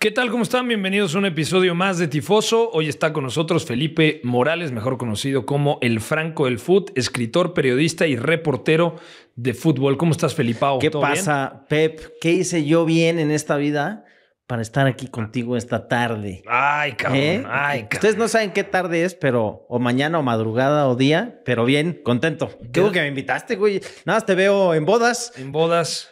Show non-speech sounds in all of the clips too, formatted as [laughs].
¿Qué tal? ¿Cómo están? Bienvenidos a un episodio más de Tifoso. Hoy está con nosotros Felipe Morales, mejor conocido como El Franco del Foot, escritor, periodista y reportero de fútbol. ¿Cómo estás, Felipao? ¿Qué pasa, Pep? ¿Qué hice yo bien en esta vida? Para estar aquí contigo esta tarde. Ay, cabrón. ¿Eh? Ay, Ustedes no saben qué tarde es, pero o mañana o madrugada o día, pero bien, contento. que me invitaste, güey. Nada más te veo en bodas. En bodas.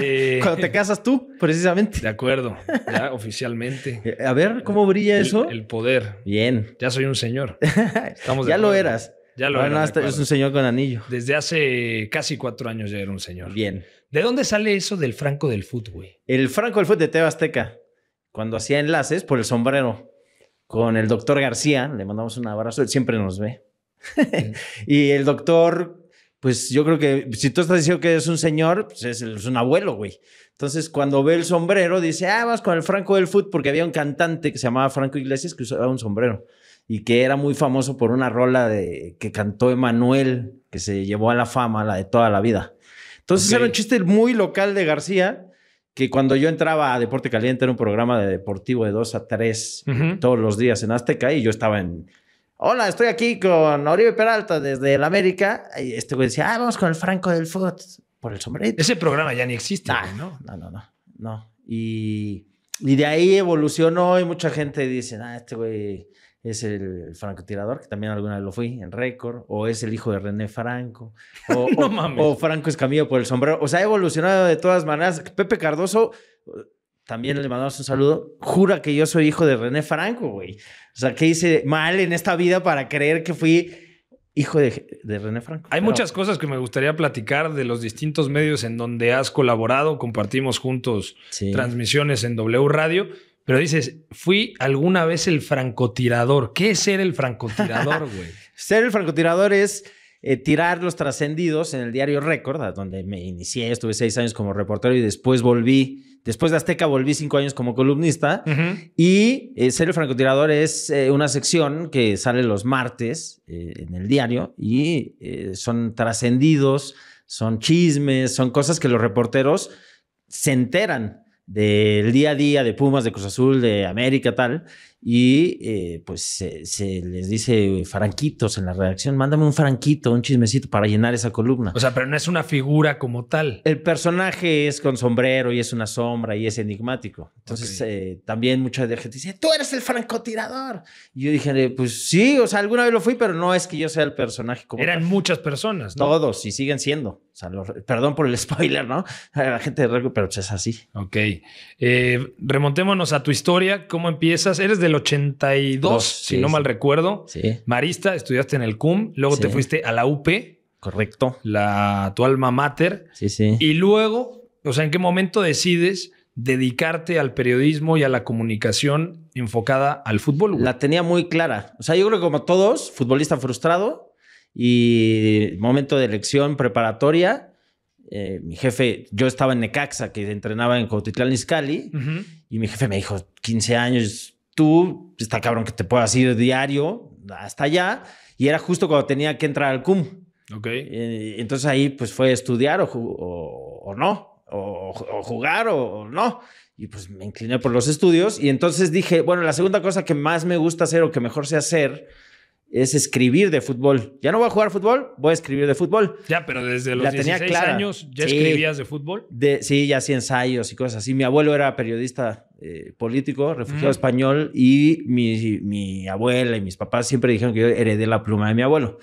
Eh, Cuando te casas tú, precisamente. De acuerdo, ya oficialmente. [laughs] Eh, a ver cómo brilla eso. El poder. Bien. Ya soy un señor. [laughs] ya lo eras. Ya lo eras. es un señor con anillo. Desde hace casi cuatro años ya era un señor. Bien. ¿De dónde sale eso del Franco del Foot, güey? El Franco del Foot de Teo Azteca. Cuando hacía enlaces por el sombrero con el doctor García, le mandamos un abrazo, él siempre nos ve. [laughs] y el doctor pues yo creo que si tú estás diciendo que es un señor, pues es, un abuelo, güey. Entonces, cuando ve el sombrero, dice, ah, vas con el Franco del Foot, porque había un cantante que se llamaba Franco Iglesias que usaba un sombrero y que era muy famoso por una rola de, que cantó Emanuel, que se llevó a la fama, la de toda la vida. Entonces, era un chiste muy local de García, que cuando yo entraba a Deporte Caliente era un programa de deportivo de dos a 3 todos los días en Azteca y yo estaba en Hola, estoy aquí con Oribe Peralta desde el América. Y este güey decía, ah, vamos con el Franco del Foot por el sombrero. Ese programa ya ni existe, ¿no? No, no, no. Y, de ahí evolucionó y mucha gente dice, ah, este güey es el francotirador, que también alguna vez lo fui en récord, o es el hijo de René Franco, o, Franco [laughs] es o Franco por el sombrero. O sea, ha evolucionado de todas maneras. Pepe Cardoso también le mandamos un saludo, jura que yo soy hijo de René Franco, güey. O sea, ¿qué hice mal en esta vida para creer que fui hijo de, René Franco? Hay muchas cosas que me gustaría platicar de los distintos medios en donde has colaborado, compartimos juntos transmisiones en W Radio. Pero dices, fui alguna vez el francotirador. ¿Qué es ser el francotirador, [laughs] güey? ser el francotirador es eh, tirar los trascendidos en el diario Record, donde me inicié, estuve seis años como reportero y después volví Después de Azteca volví cinco años como columnista y eh, Ser el francotirador es eh, una sección que sale los martes eh, en el diario y eh, son trascendidos, son chismes, son cosas que los reporteros se enteran del día a día de Pumas, de Cruz Azul, de América, tal y eh, pues se, les dice franquitos en la redacción, mándame un franquito, un chismecito para llenar esa columna. O sea, pero no es una figura como tal. El personaje es con sombrero y es una sombra y es enigmático. Entonces eh, también mucha gente dice, tú eres el francotirador. Y yo dije, pues sí, o sea, alguna vez lo fui, pero no es que yo sea el personaje como Eran muchas personas, ¿no? Todos y siguen siendo. O perdón por el [laughs] spoiler, ¿no? La gente de Rego, pero pues es así. Ok. Eh, remontémonos a tu historia. ¿Cómo empiezas? Eres del 82, si no mal recuerdo. Marista, estudiaste en el CUM, luego te fuiste a la UP. Correcto. La, tu alma mater. Sí, sí. Y luego, o sea, ¿en qué momento decides dedicarte al periodismo y a la comunicación enfocada al fútbol? La tenía muy clara. O sea, yo creo que como todos, futbolista frustrado y momento de elección preparatoria. Eh, mi jefe, yo estaba en Necaxa, que entrenaba en Cotitlán Izcalli, y mi jefe me dijo, 15 años, tú, está cabrón que te puedas ir diario hasta allá, y era justo cuando tenía que entrar al CUM. Ok. entonces ahí pues fue estudiar o, o, no, o, o jugar o, no. Y pues me incliné por los estudios y entonces dije, bueno, la segunda cosa que más me gusta hacer o que mejor sé hacer es escribir de fútbol. Ya no voy a jugar fútbol, voy a escribir de fútbol. Ya, pero desde los la 16 años ya escribías de fútbol. sí, ya hacía ensayos y cosas así. Mi abuelo era periodista eh, político, refugiado español, y mi, mi abuela y mis papás siempre dijeron que yo heredé la pluma de mi abuelo.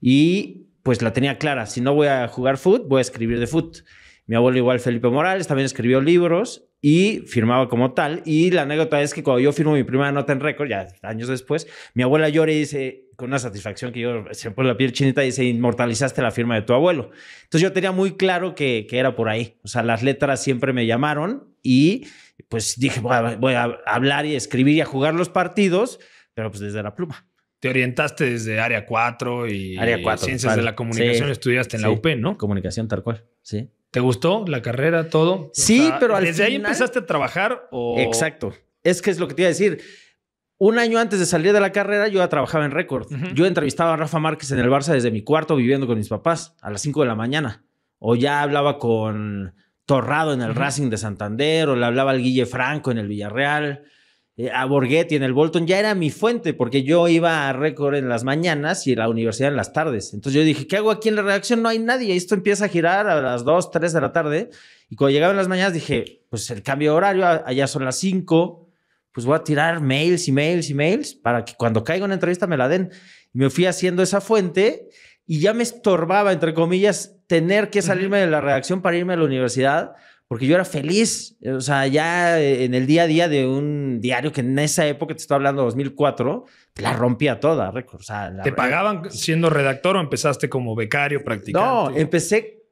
Y pues la tenía clara, si no voy a jugar fútbol, voy a escribir de fútbol. Mi abuelo igual, Felipe Morales, también escribió libros y firmaba como tal. Y la anécdota es que cuando yo firmo mi primera nota en récord, ya años después, mi abuela llora y dice, con una satisfacción que yo se me pone la piel chinita y se inmortalizaste la firma de tu abuelo. Entonces yo tenía muy claro que, que era por ahí. O sea, las letras siempre me llamaron y pues dije, voy a, hablar y escribir y a jugar los partidos, pero pues desde la pluma. Te orientaste desde Área 4 y área 4, Ciencias de la Comunicación, estudiaste en la UP, ¿no? Comunicación tal cual, sí. ¿Te gustó la carrera, todo? Sí, pero al ¿Desde ahí empezaste a trabajar o...? Exacto. Es que es lo que te iba a decir un año antes de salir de la carrera, yo ya trabajaba en Récord. Yo entrevistaba a Rafa Márquez en el Barça desde mi cuarto viviendo con mis papás a las 5 de la mañana. O ya hablaba con Torrado en el Racing de Santander, o le hablaba al Guille Franco en el Villarreal, eh, a Borghetti en el Bolton. Ya era mi fuente porque yo iba a Récord en las mañanas y a la universidad en las tardes. Entonces yo dije, ¿qué hago aquí en la redacción? No hay nadie. Esto empieza a girar a las 2, 3 de la tarde. Y cuando llegaba en las mañanas dije, pues el cambio de horario, allá son las 5 pues voy a tirar mails y mails y mails para que cuando caiga una entrevista me la den. me fui haciendo esa fuente y ya me estorbaba, entre comillas, tener que salirme de la redacción para irme a la universidad, porque yo era feliz, o sea, ya eh, en el día a día de un diario que en esa época, te estoy hablando 2004, te la rompía toda, ¿Te pagaban siendo redactor o empezaste como becario, practicante? No, empecé,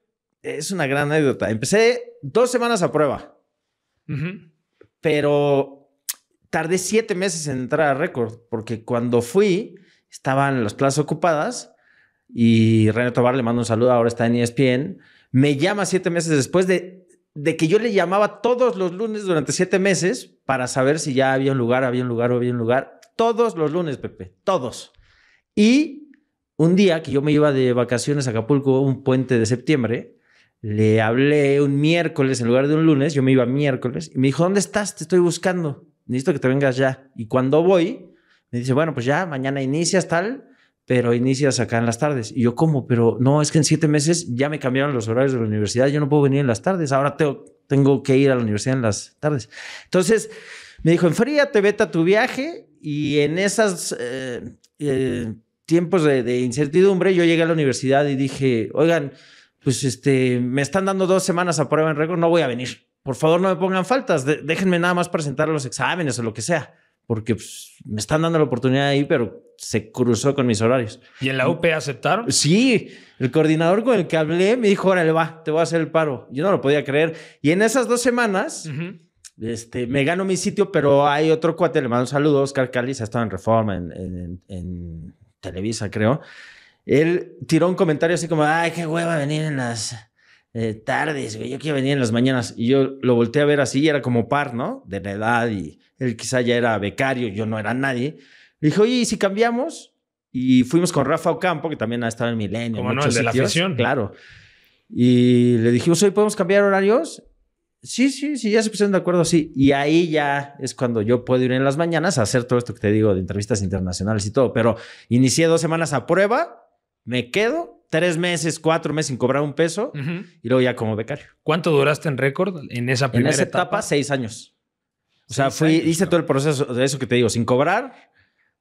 es una gran anécdota, empecé dos semanas a prueba, pero tardé siete meses en entrar a récord porque cuando fui, estaban las plazas ocupadas y René Tobar le mando un saludo, ahora está en ESPN. Me llama siete meses después de, de que yo le llamaba todos los lunes durante siete meses para saber si ya había un lugar, había un lugar o había un lugar. Todos los lunes, Pepe, todos. Y un día que yo me iba de vacaciones a Acapulco, un puente de septiembre, le hablé un miércoles en lugar de un lunes, yo me iba miércoles, y me dijo, ¿dónde estás? Te estoy buscando necesito que te vengas ya. Y cuando voy, me dice, bueno, pues ya, mañana inicias tal, pero inicias acá en las tardes. Y yo, ¿cómo? Pero no, es que en siete meses ya me cambiaron los horarios de la universidad, yo no puedo venir en las tardes, ahora tengo, tengo que ir a la universidad en las tardes. Entonces, me dijo, enfríate, vete a tu viaje y en esas... Eh, eh, tiempos de, de, incertidumbre, yo llegué a la universidad y dije, oigan, pues este, me están dando dos semanas a prueba en récord, no voy a venir por favor no me pongan faltas, déjenme nada más presentar los exámenes o lo que sea, porque pues, me están dando la oportunidad ahí, pero se cruzó con mis horarios. ¿Y en la UP aceptaron? Sí, el coordinador con el que hablé me dijo, órale, va, te voy a hacer el paro. Yo no lo podía creer. Y en esas dos semanas... Este, me gano mi sitio, pero hay otro cuate, le mando un saludo, Oscar Se ha estado en Reforma, en Televisa, creo. Él tiró un comentario así como, ay, qué hueva venir en las eh, tardes, güey, yo quiero venir en las mañanas. Y yo lo volteé a ver así, y era como par, ¿no? De la edad, y él quizá ya era becario, yo no era nadie. Le dije, oye, ¿y si cambiamos? Y fuimos con Rafa Ocampo, que también ha estado en Milenio. Como no, el de la Claro. Y le dijimos, oye, ¿podemos cambiar horarios? Sí, sí, sí, ya se pusieron de acuerdo, sí. Y ahí ya es cuando yo puedo ir en las mañanas a hacer todo esto que te digo de entrevistas internacionales y todo. Pero inicié dos semanas a prueba, me quedo tres meses, cuatro meses sin cobrar un peso y luego ya como becario. ¿Cuánto duraste en récord en esa primera En esa etapa, seis años. O sea, fui, hice todo el proceso de eso que te digo, sin cobrar,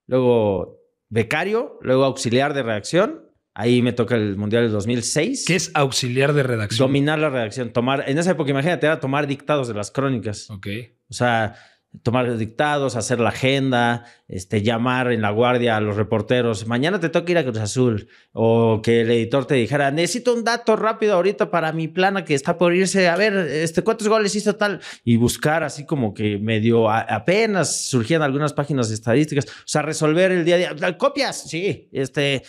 luego becario, luego auxiliar de redacción. Ahí me toca el Mundial del 2006. ¿Qué es auxiliar de redacción? Dominar la redacción, tomar, en esa época imagínate, era tomar dictados de las crónicas. Ok. O sea, tomar dictados, hacer la agenda, este, llamar en la guardia a los reporteros, mañana te toca ir a Cruz Azul, o que el editor te dijera, necesito un dato rápido ahorita para mi plana que está por irse, a ver, este, ¿cuántos goles hizo tal? Y buscar así como que medio, apenas surgían algunas páginas estadísticas, o sea, resolver el día a día, copias, sí, este,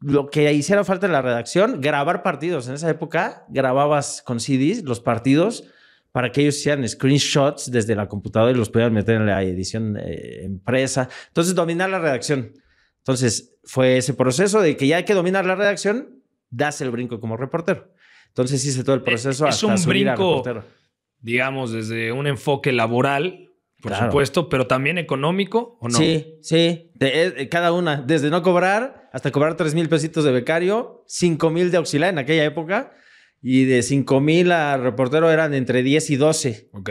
lo que hiciera falta en la redacción, grabar partidos, en esa época grababas con CDs los partidos, para que ellos hicieran screenshots desde la computadora y los pudieran meter en la edición empresa. Eh, Entonces, dominar la redacción. Entonces, fue ese proceso de que ya hay que dominar la redacción, das el brinco como reportero. Entonces hice todo el eh, proceso hasta un reportero. Digamos, desde un enfoque laboral, por supuesto, pero también económico, ¿o no? Sí, sí. Eh, cada una. Desde no cobrar hasta cobrar 3 mil pesitos de becario, 5 mil de auxiliar en aquella época. Y de 5000 a reportero eran entre 10 y 12. Ok.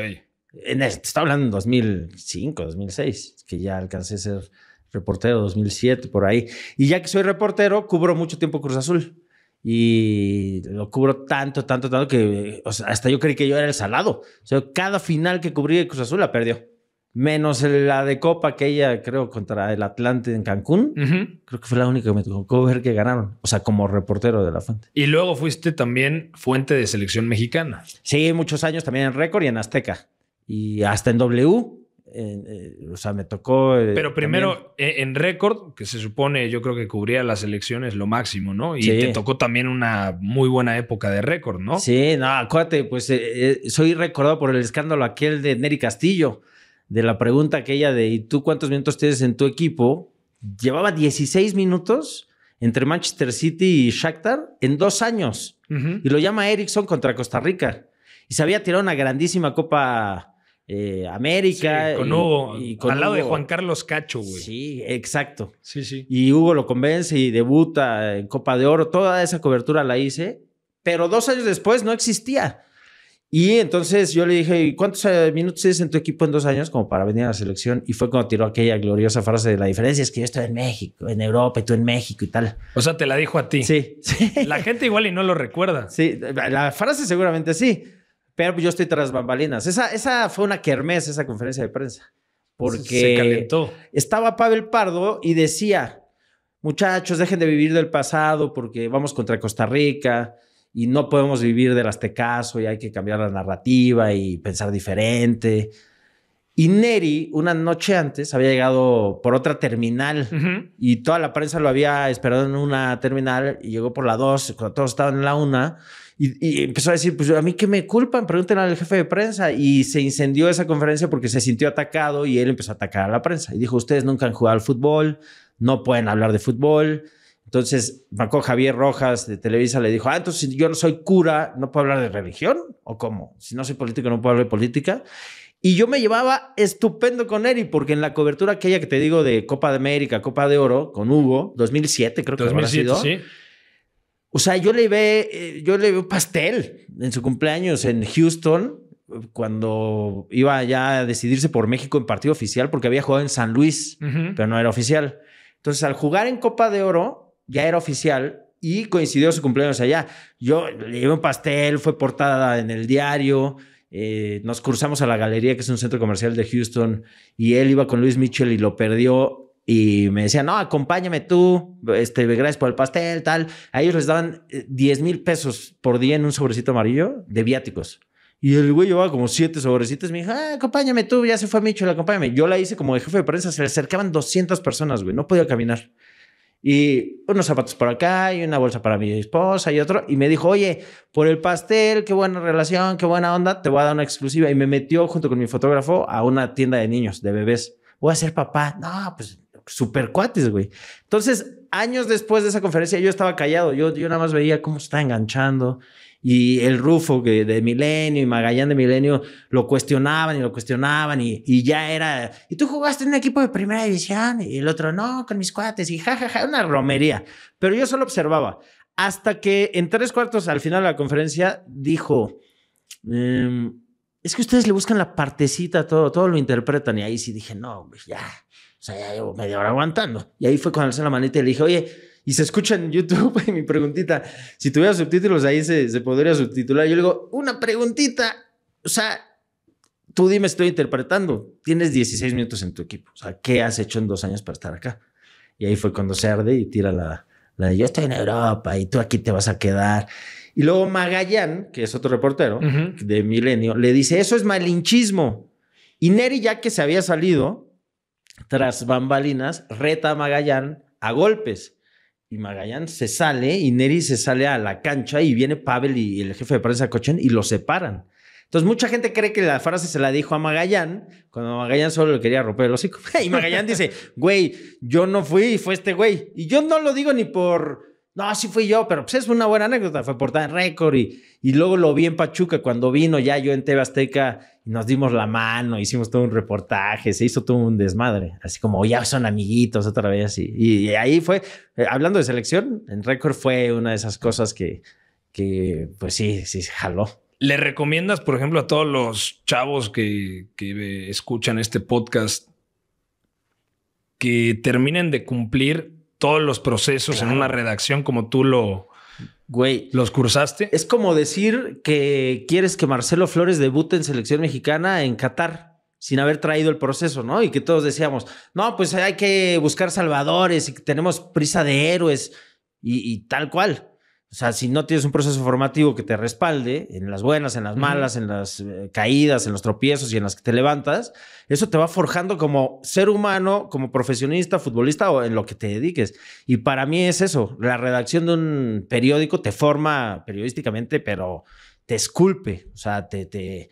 En te está hablando en 2005, 2006, que ya alcancé a ser reportero, 2007, por ahí. Y ya que soy reportero, cubro mucho tiempo Cruz Azul. Y lo cubro tanto, tanto, tanto que hasta yo creí que yo era el salado. O sea, cada final que cubrí de Cruz Azul la perdió menos la de Copa, que ella creo, contra el Atlante en Cancún. Creo que fue la única que me tocó ver que ganaron. O sea, como reportero de la fuente. Y luego fuiste también fuente de selección mexicana. Sí, muchos años también en Récord y en Azteca. Y hasta en W. Eh, o sea, me tocó. Eh, Pero primero eh, en récord, que se supone yo creo que cubría las elecciones lo máximo, ¿no? Y te tocó también una muy buena época de récord, ¿no? Sí, no, acuérdate, pues soy recordado por el escándalo aquel de Neri Castillo de la pregunta aquella de ¿y tú cuántos minutos tienes en tu equipo? Llevaba 16 minutos entre Manchester City y Shakhtar en dos años. Y lo llama Ericsson contra Costa Rica. Y se había tirado una grandísima Copa eh, América. con Hugo. Y, al lado de Juan Carlos Cacho, güey. Sí, exacto. Sí, sí. Y Hugo lo convence y debuta en Copa de Oro. Toda esa cobertura la hice. Pero dos años después no existía. Y entonces yo le dije, cuántos eh, minutos tienes en tu equipo en dos años como para venir a la selección? Y fue cuando tiró aquella gloriosa frase de la diferencia es que yo estoy en México, en Europa y tú en México y tal. O sea, te la dijo a ti. Sí. [laughs] sí. La gente igual y no lo recuerda. Sí, la frase seguramente sí, pero pues yo estoy tras bambalinas. Esa, esa fue una kermés, esa conferencia de prensa. Porque se calentó. Estaba Pavel Pardo y decía, muchachos, dejen de vivir del pasado porque vamos contra Costa Rica y no podemos vivir del caso y hay que cambiar la narrativa y pensar diferente. Y Neri, una noche antes, había llegado por otra terminal y toda la prensa lo había esperado en una terminal y llegó por la 2, cuando todos estaban en la 1. Y, y, empezó a decir, pues a mí qué me culpan, pregúntenle al jefe de prensa. Y se incendió esa conferencia porque se sintió atacado y él empezó a atacar a la prensa. Y dijo, ustedes nunca han jugado al fútbol, no pueden hablar de fútbol, entonces, Marco Javier Rojas de Televisa le dijo, ah, entonces si yo no soy cura, ¿no puedo hablar de religión? ¿O cómo? Si no soy político, ¿no puedo hablar de política? Y yo me llevaba estupendo con él. Y porque en la cobertura aquella que te digo de Copa de América, Copa de Oro, con Hugo, 2007 creo que habrá sido. Sí. O sea, yo le ve, eh, yo le veo pastel en su cumpleaños en Houston, cuando iba ya a decidirse por México en partido oficial, porque había jugado en San Luis, pero no era oficial. Entonces, al jugar en Copa de Oro, ya era oficial y coincidió su cumpleaños allá. Yo le llevé un pastel, fue portada en el diario. Eh, nos cruzamos a la galería, que es un centro comercial de Houston, y él iba con Luis Mitchell y lo perdió. Y me decían, no, acompáñame tú, este, gracias por el pastel, tal. A ellos les daban 10 eh, mil pesos por día en un sobrecito amarillo de viáticos. Y el güey llevaba como siete sobrecitos. Me dijo, ah, acompáñame tú, ya se fue Mitchell, acompáñame. Yo la hice como jefe de prensa. Se le acercaban 200 personas, güey. No podía caminar y unos zapatos por acá y una bolsa para mi esposa y otro. Y me dijo, oye, por el pastel, qué buena relación, qué buena onda, te voy a dar una exclusiva. Y me metió junto con mi fotógrafo a una tienda de niños, de bebés. Voy a ser papá. No, pues super cuates, güey. Entonces, años después de esa conferencia, yo estaba callado. Yo, yo nada más veía cómo se está enganchando y el Rufo que de Milenio y Magallán de Milenio lo cuestionaban y lo cuestionaban y, y ya era, y tú jugaste en un equipo de primera división y el otro no, con mis cuates y jajaja, ja, ja, una romería. Pero yo solo observaba. Hasta que en tres cuartos al final de la conferencia dijo, em, es que ustedes le buscan la partecita, todo, todo lo interpretan. Y ahí sí dije, no, ya, o sea, ya llevo media hora aguantando. Y ahí fue cuando alcé la manita y le dije, oye, y se escucha en YouTube [laughs] y mi preguntita. Si tuviera subtítulos ahí se, podría subtitular. Yo le digo, una preguntita. O sea, tú dime, estoy interpretando. Tienes 16 minutos en tu equipo. O sea, ¿qué has hecho en dos años para estar acá? Y ahí fue cuando se arde y tira la, la de yo estoy en Europa y tú aquí te vas a quedar. Y luego Magallán, que es otro reportero de Milenio, le dice, eso es malinchismo. Y Neri, ya que se había salido, tras bambalinas, reta a Magallán a golpes y Magallán se sale y Neri se sale a la cancha y viene Pavel y el jefe de prensa Cochen y lo separan. Entonces, mucha gente cree que la frase se la dijo a Magallán, cuando Magallán solo le quería romper el hocico. [laughs] Y Magallán dice, güey, yo no fui, fue este güey. Y yo no lo digo ni por no, sí fui yo, pero pues es una buena anécdota. Fue portada en récord y, y luego lo vi en Pachuca cuando vino ya yo en TV Azteca y nos dimos la mano, hicimos todo un reportaje, se hizo todo un desmadre. Así como, ya son amiguitos otra vez. Y, y ahí fue, eh, hablando de selección, en récord fue una de esas cosas que, que pues sí, sí, jaló. ¿Le recomiendas, por ejemplo, a todos los chavos que, que escuchan este podcast que terminen de cumplir todos los procesos en una redacción como tú lo, Güey. ¿Los cursaste? Es como decir que quieres que Marcelo Flores debute en selección mexicana en Qatar sin haber traído el proceso, ¿no? Y que todos decíamos, no, pues hay que buscar salvadores y que tenemos prisa de héroes y tal cual. O sea, si no tienes un proceso formativo que te respalde en las buenas, en las malas, en las eh, caídas, en los tropiezos y en las que te levantas, eso te va forjando como ser humano, como profesionista, futbolista o en lo que te dediques. Y para mí es eso, la redacción de un periódico te forma periodísticamente, pero te esculpe, o sea, te,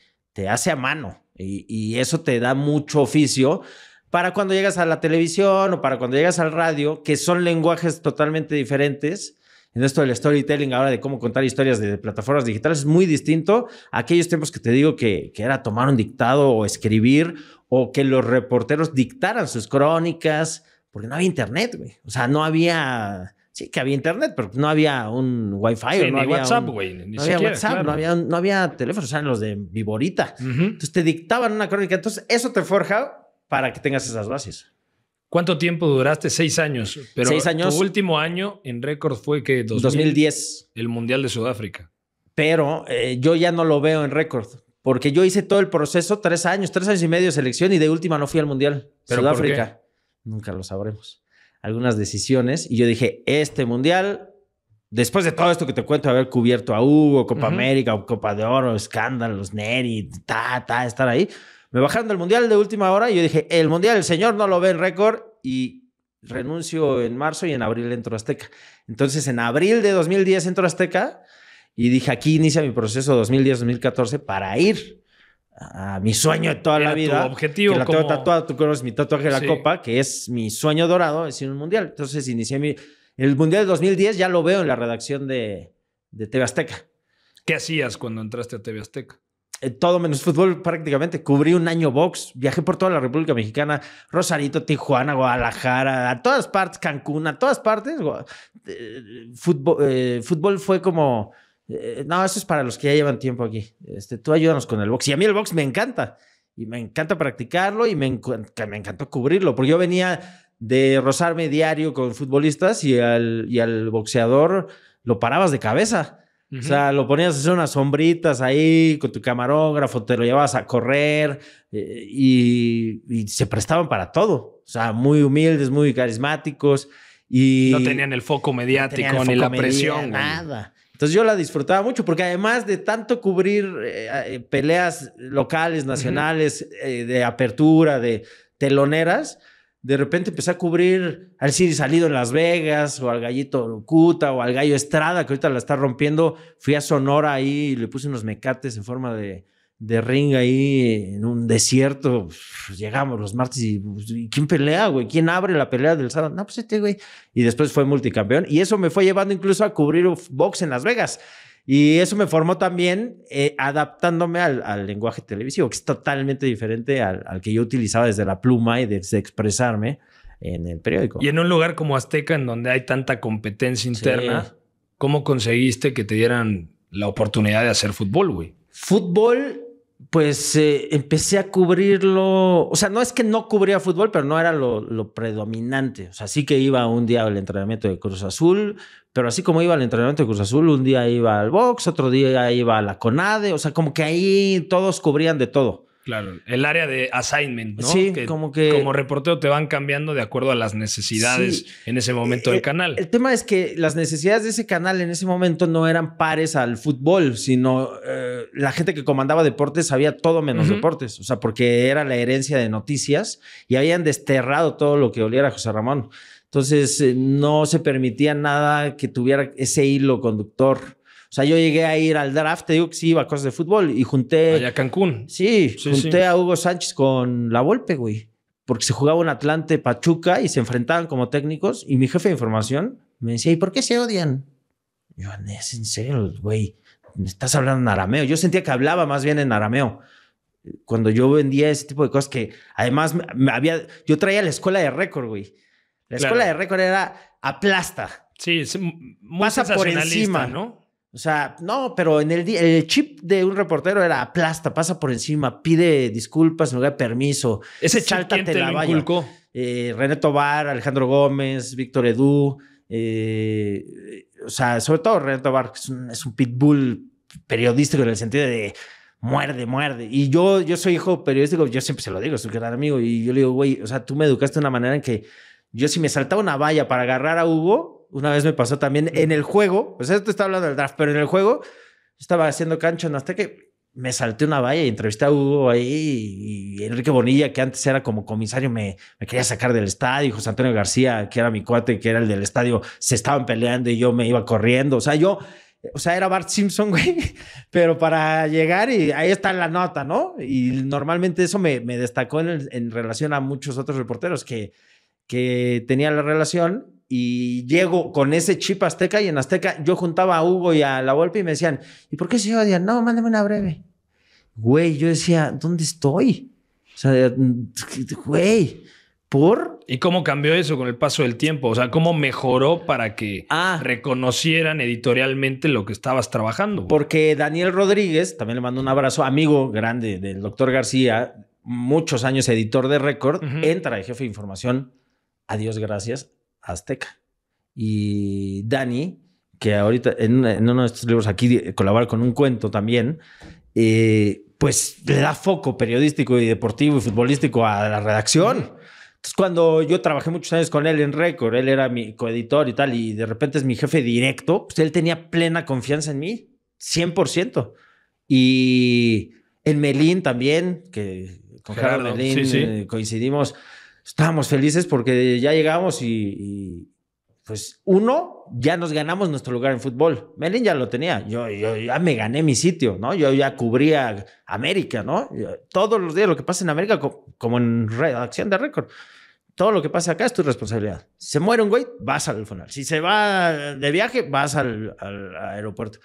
hace a mano y eso te da mucho oficio para cuando llegas a la televisión o para cuando llegas al radio, que son lenguajes totalmente diferentes en esto del storytelling, ahora de cómo contar historias de plataformas digitales, es muy distinto a aquellos tiempos que te digo que, era tomar un dictado o escribir o que los reporteros dictaran sus crónicas, porque no había internet, güey. O sea, no había... Sí, que había internet, pero no había un wifi. fi o no había WhatsApp, güey. No había no, había, teléfonos, o sea, eran los de Viborita. Entonces te dictaban una crónica. Entonces eso te forja para que tengas esas bases. ¿Cuánto tiempo duraste? Seis años. Pero Tu último año en récord fue que 2010. El Mundial de Sudáfrica. Pero eh, yo ya no lo veo en récord. Porque yo hice todo el proceso, tres años, tres años y medio de selección y de última no fui al Mundial. Sudáfrica. Nunca lo sabremos. Algunas decisiones. Y yo dije, este Mundial, después de todo esto que te cuento, haber cubierto a Hugo, Copa América, Copa de Oro, escándalos, Neri, ta, ta, estar ahí me bajaron del mundial de última hora y yo dije, el mundial, el señor no lo ve en récord y renuncio en marzo y en abril entro a Azteca. Entonces, en abril de 2010 entro a Azteca y dije, aquí inicia mi proceso 2010-2014 para ir a mi sueño de toda la vida. objetivo. Que la tengo tatuada, tú conoces mi tatuaje de la copa, que es mi sueño dorado, es ir un mundial. Entonces, inicié mi... El mundial de 2010 ya lo veo en la redacción de, de TV Azteca. ¿Qué hacías cuando entraste a TV Azteca? Eh, todo menos fútbol prácticamente. Cubrí un año box, viajé por toda la República Mexicana, Rosarito, Tijuana, Guadalajara, a todas partes, Cancún, a todas partes. Eh, fútbol, eh, fútbol fue como... no, eso es para los que ya llevan tiempo aquí. Este, tú ayúdanos con el box. Y a mí el box me encanta. Y me encanta practicarlo y me, me encantó cubrirlo. Porque yo venía de rozarme diario con futbolistas y al, y al boxeador lo parabas de cabeza o sea, lo ponías a hacer unas sombritas ahí con tu camarógrafo, te lo llevabas a correr eh, y, se prestaban para todo. O sea, muy humildes, muy carismáticos y... No tenían el foco mediático ni la presión. Nada. Entonces yo la disfrutaba mucho porque además de tanto cubrir eh, eh, peleas locales, nacionales, de apertura, de teloneras, de repente empecé a cubrir al Siri Salido en Las Vegas, o al Gallito Lucuta, o al Gallo Estrada, que ahorita la está rompiendo. Fui a Sonora ahí y le puse unos mecates en forma de, de ring ahí en un desierto. llegamos los martes y, pues, y, ¿quién pelea, güey? ¿Quién abre la pelea del sábado? No, pues este, güey. Y después fue multicampeón. Y eso me fue llevando incluso a cubrir box en Las Vegas. Y eso me formó también eh, adaptándome al, lenguaje televisivo, que es totalmente diferente al, que yo utilizaba desde la pluma y desde expresarme en el periódico. Y en un lugar como Azteca, en donde hay tanta competencia interna, ¿cómo conseguiste que te dieran la oportunidad de hacer fútbol, güey? Fútbol pues eh, empecé a cubrirlo, o sea, no es que no cubría fútbol, pero no era lo, lo, predominante. O sea, sí que iba un día al entrenamiento de Cruz Azul, pero así como iba al entrenamiento de Cruz Azul, un día iba al box, otro día iba a la CONADE, o sea, como que ahí todos cubrían de todo. Claro, el área de assignment, ¿no? Sí, que como que. Como reportero te van cambiando de acuerdo a las necesidades en ese momento del eh, eh, canal. El tema es que las necesidades de ese canal en ese momento no eran pares al fútbol, sino eh, la gente que comandaba deportes sabía todo menos deportes. O sea, porque era la herencia de noticias y habían desterrado todo lo que oliera a José Ramón. Entonces, no se permitía nada que tuviera ese hilo conductor o sea, yo llegué a ir al draft, te digo que sí iba a cosas de fútbol y junté. Allá a Cancún. Sí, junté a Hugo Sánchez con la Volpe, güey. Porque se jugaba un Atlante, Pachuca y se enfrentaban como técnicos. Y mi jefe de información me decía, ¿y por qué se odian? yo, es en serio, güey. estás hablando en arameo. Yo sentía que hablaba más bien en arameo cuando yo vendía ese tipo de cosas que además me había, yo traía la escuela de récord, güey. La escuela de récord era aplasta. Sí, es pasa por encima, ¿no? O sea, no, pero en el, el chip de un reportero era aplasta, pasa por encima, pide disculpas, no da permiso. Ese cháltate la valla. Eh, René Tobar, Alejandro Gómez, Víctor Edu, eh, o sea, sobre todo René Tobar, que es un, pitbull periodístico en el sentido de muerde, muerde. Y yo, yo soy hijo periodístico, yo siempre se lo digo, soy un gran amigo. Y yo le digo, güey, o sea, tú me educaste de una manera en que yo si me saltaba una valla para agarrar a Hugo, una vez me pasó también en el juego, pues esto está hablando del draft, pero en el juego estaba haciendo cancha no hasta que me salté una valla y entrevisté a Hugo ahí y Enrique Bonilla, que antes era como comisario, me, quería sacar del estadio. José Antonio García, que era mi cuate, que era el del estadio, se estaban peleando y yo me iba corriendo. O sea, yo, o sea, era Bart Simpson, [laughs] güey, pero para llegar y ahí está la nota, ¿no? Y normalmente eso me, destacó en, relación a muchos otros reporteros que, que tenía la relación y llego con ese chip azteca y en azteca yo juntaba a Hugo y a la Volpe y me decían, ¿y por qué se odian? No, mándame una breve. Güey, yo decía, ¿dónde estoy? O sea, güey, ¿por? ¿Y cómo cambió eso con el paso del tiempo? O sea, ¿cómo mejoró para que ah. reconocieran editorialmente lo que estabas trabajando? Porque Daniel Rodríguez, también le mando un abrazo, amigo grande del doctor García, muchos años editor de récord, entra de jefe de información, adiós, gracias, azteca. Y Dani, que ahorita en, uno de estos libros aquí colabora con un cuento también, eh, pues le da foco periodístico y deportivo y futbolístico a la redacción. Entonces, cuando yo trabajé muchos años con él en Récord, él era mi coeditor y tal, y de repente es mi jefe directo, pues él tenía plena confianza en mí, 100%. Y en Melín también, que con Gerardo, Melín eh, coincidimos estábamos felices porque ya llegamos y, pues uno, ya nos ganamos nuestro lugar en fútbol. Melín ya lo tenía, yo, yo ya me gané mi sitio, ¿no? Yo ya cubría América, ¿no? todos los días lo que pasa en América, como, en redacción de récord. Todo lo que pasa acá es tu responsabilidad. se muere un güey, vas al funeral. Si se va de viaje, vas al, al aeropuerto.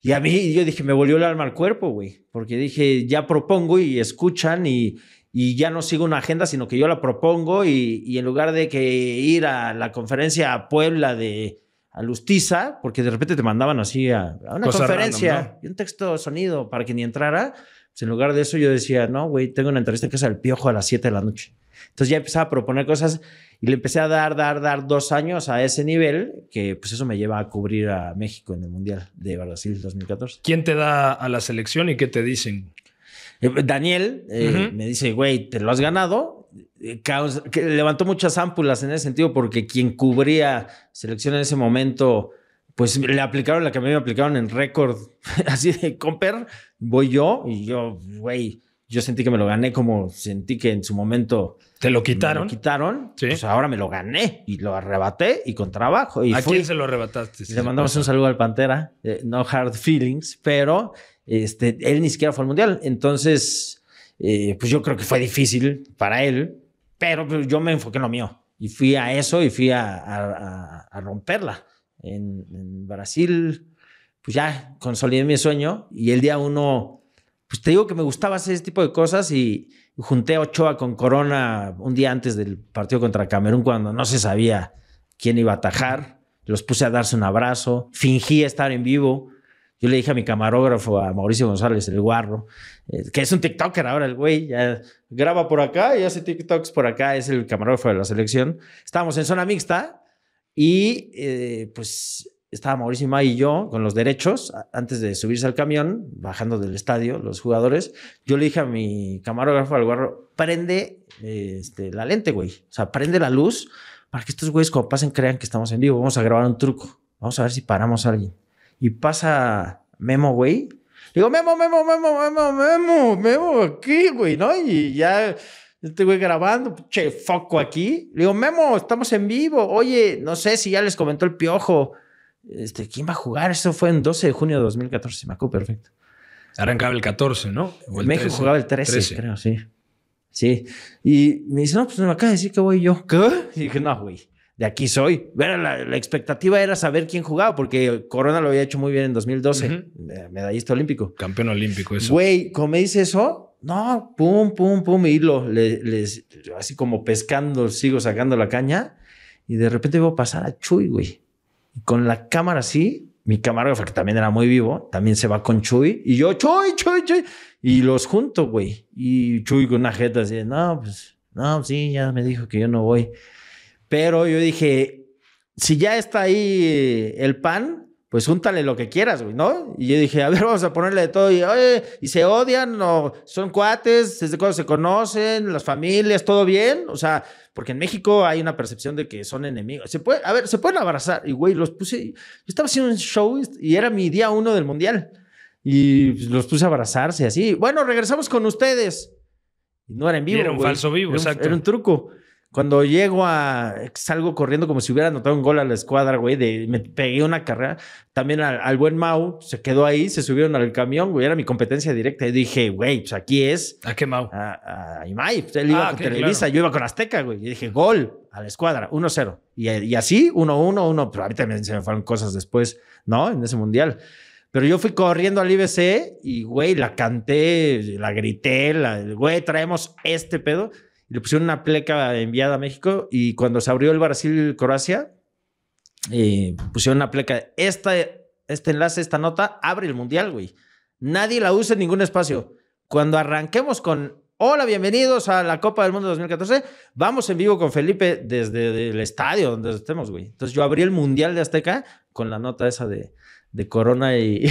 Y a mí, yo dije, me volvió el alma al cuerpo, güey, porque dije, ya propongo y escuchan y, y ya no sigo una agenda, sino que yo la propongo y, en lugar de que ir a la conferencia a Puebla de a Lustiza, porque de repente te mandaban así a, una conferencia y un texto sonido para que ni entrara, pues en lugar de eso yo decía, no, güey, tengo una entrevista que es al piojo a las 7 de la noche. Entonces ya empezaba a proponer cosas y le empecé a dar, dar, dar dos años a ese nivel, que pues eso me lleva a cubrir a México en el Mundial de Brasil 2014. ¿Quién te da a la selección y qué te dicen? Eh, Daniel eh, me dice, güey, te lo has ganado. Eh, que levantó muchas ámpulas en ese sentido porque quien cubría selección en ese momento, pues le aplicaron la que a mí me aplicaron en récord. [laughs] Así de, comper, voy yo y yo, güey, yo sentí que me lo gané como sentí que en su momento... Te lo quitaron. lo quitaron. Pues ahora me lo gané y lo arrebaté y con trabajo. Y ¿A quién se lo arrebataste? le mandamos un saludo al Pantera. no hard feelings, pero este, él ni siquiera fue al mundial. Entonces, eh, pues yo creo que fue difícil para él, pero pues, yo me enfoqué en lo mío y fui a eso y fui a, romperla. En, Brasil, pues ya consolidé mi sueño y el día uno, pues te digo que me gustaba hacer ese tipo de cosas y junté a Ochoa con Corona un día antes del partido contra Camerún cuando no se sabía quién iba a atajar. Los puse a darse un abrazo, fingí estar en vivo yo le dije a mi camarógrafo, a Mauricio González, el guarro, eh, que es un TikToker ahora el güey, ya graba por acá y hace TikToks por acá, es el camarógrafo de la selección. Estábamos en zona mixta y eh, pues estaba Mauricio y yo con los derechos, antes de subirse al camión, bajando del estadio, los jugadores, yo le dije a mi camarógrafo, al guarro, prende este, la lente, güey. O sea, prende la luz para que estos güeyes cuando pasen crean que estamos en vivo. Vamos a grabar un truco. Vamos a ver si paramos a alguien y pasa Memo, güey. Digo, Memo, Memo, Memo, Memo, Memo, Memo, aquí, güey, ¿no? Y ya este güey grabando, che, foco aquí. Digo, Memo, estamos en vivo. Oye, no sé si ya les comentó el piojo. Este, ¿Quién va a jugar? Eso fue en 12 de junio de 2014, me acuerdo perfecto. Arrancaba el 14, ¿no? O el México jugaba el 13, creo, sí. Sí. Y me dice, no, pues me acaba de decir que voy yo. ¿Qué? Y dije, no, güey de aquí soy. Bueno, la, expectativa era saber quién jugaba, porque Corona lo había hecho muy bien en 2012, eh, medallista olímpico. Campeón olímpico, eso. Güey, como me dice eso, no, pum, pum, pum, y lo, así como pescando, sigo sacando la caña, y de repente veo pasar a Chuy, güey. Y con la cámara así, mi cámara que también era muy vivo, también se va con Chuy, y yo, Chuy, Chuy, Chuy, y los junto, güey. Y Chuy con una jeta así, no, pues, no, sí, ya me dijo que yo no voy. Pero yo dije, si ya está ahí eh, el pan, pues úntale lo que quieras, güey, ¿no? Y yo dije, a ver, [laughs] vamos a ponerle de todo. Y, y se odian, o son cuates, desde cuando se conocen, las familias, todo bien. O sea, porque en México hay una percepción de que son enemigos. Se puede, a ver, se pueden abrazar. Y, güey, los puse. Yo estaba haciendo un show y era mi día uno del mundial. Y los puse a abrazarse así. Bueno, regresamos con ustedes. Y no era en vivo. era un falso vivo, exacto. Era un truco. Cuando llego a, salgo corriendo como si hubiera anotado un gol a la escuadra, güey, me pegué una carrera. También al, buen Mau, se quedó ahí, se subieron al camión, güey, era mi competencia directa. Y dije, güey, pues aquí es. ¿A qué Mau? A, Imai, pues, él iba ah, con Televisa, yo iba con Azteca, güey. Y dije, gol a la escuadra, 1-0. Y, y, así, 1-1-1, pero ahorita también se me fueron cosas después, ¿no? En ese mundial. Pero yo fui corriendo al IBC y, güey, la canté, la grité, la, güey, traemos este pedo le pusieron una pleca enviada a México y cuando se abrió el Brasil-Croacia, eh, pusieron una pleca. Esta, este enlace, esta nota, abre el mundial, güey. Nadie la usa en ningún espacio. Cuando arranquemos con Hola, bienvenidos a la Copa del Mundo 2014. Vamos en vivo con Felipe desde el estadio donde estemos, güey. Entonces yo abrí el Mundial de Azteca con la nota esa de de corona y,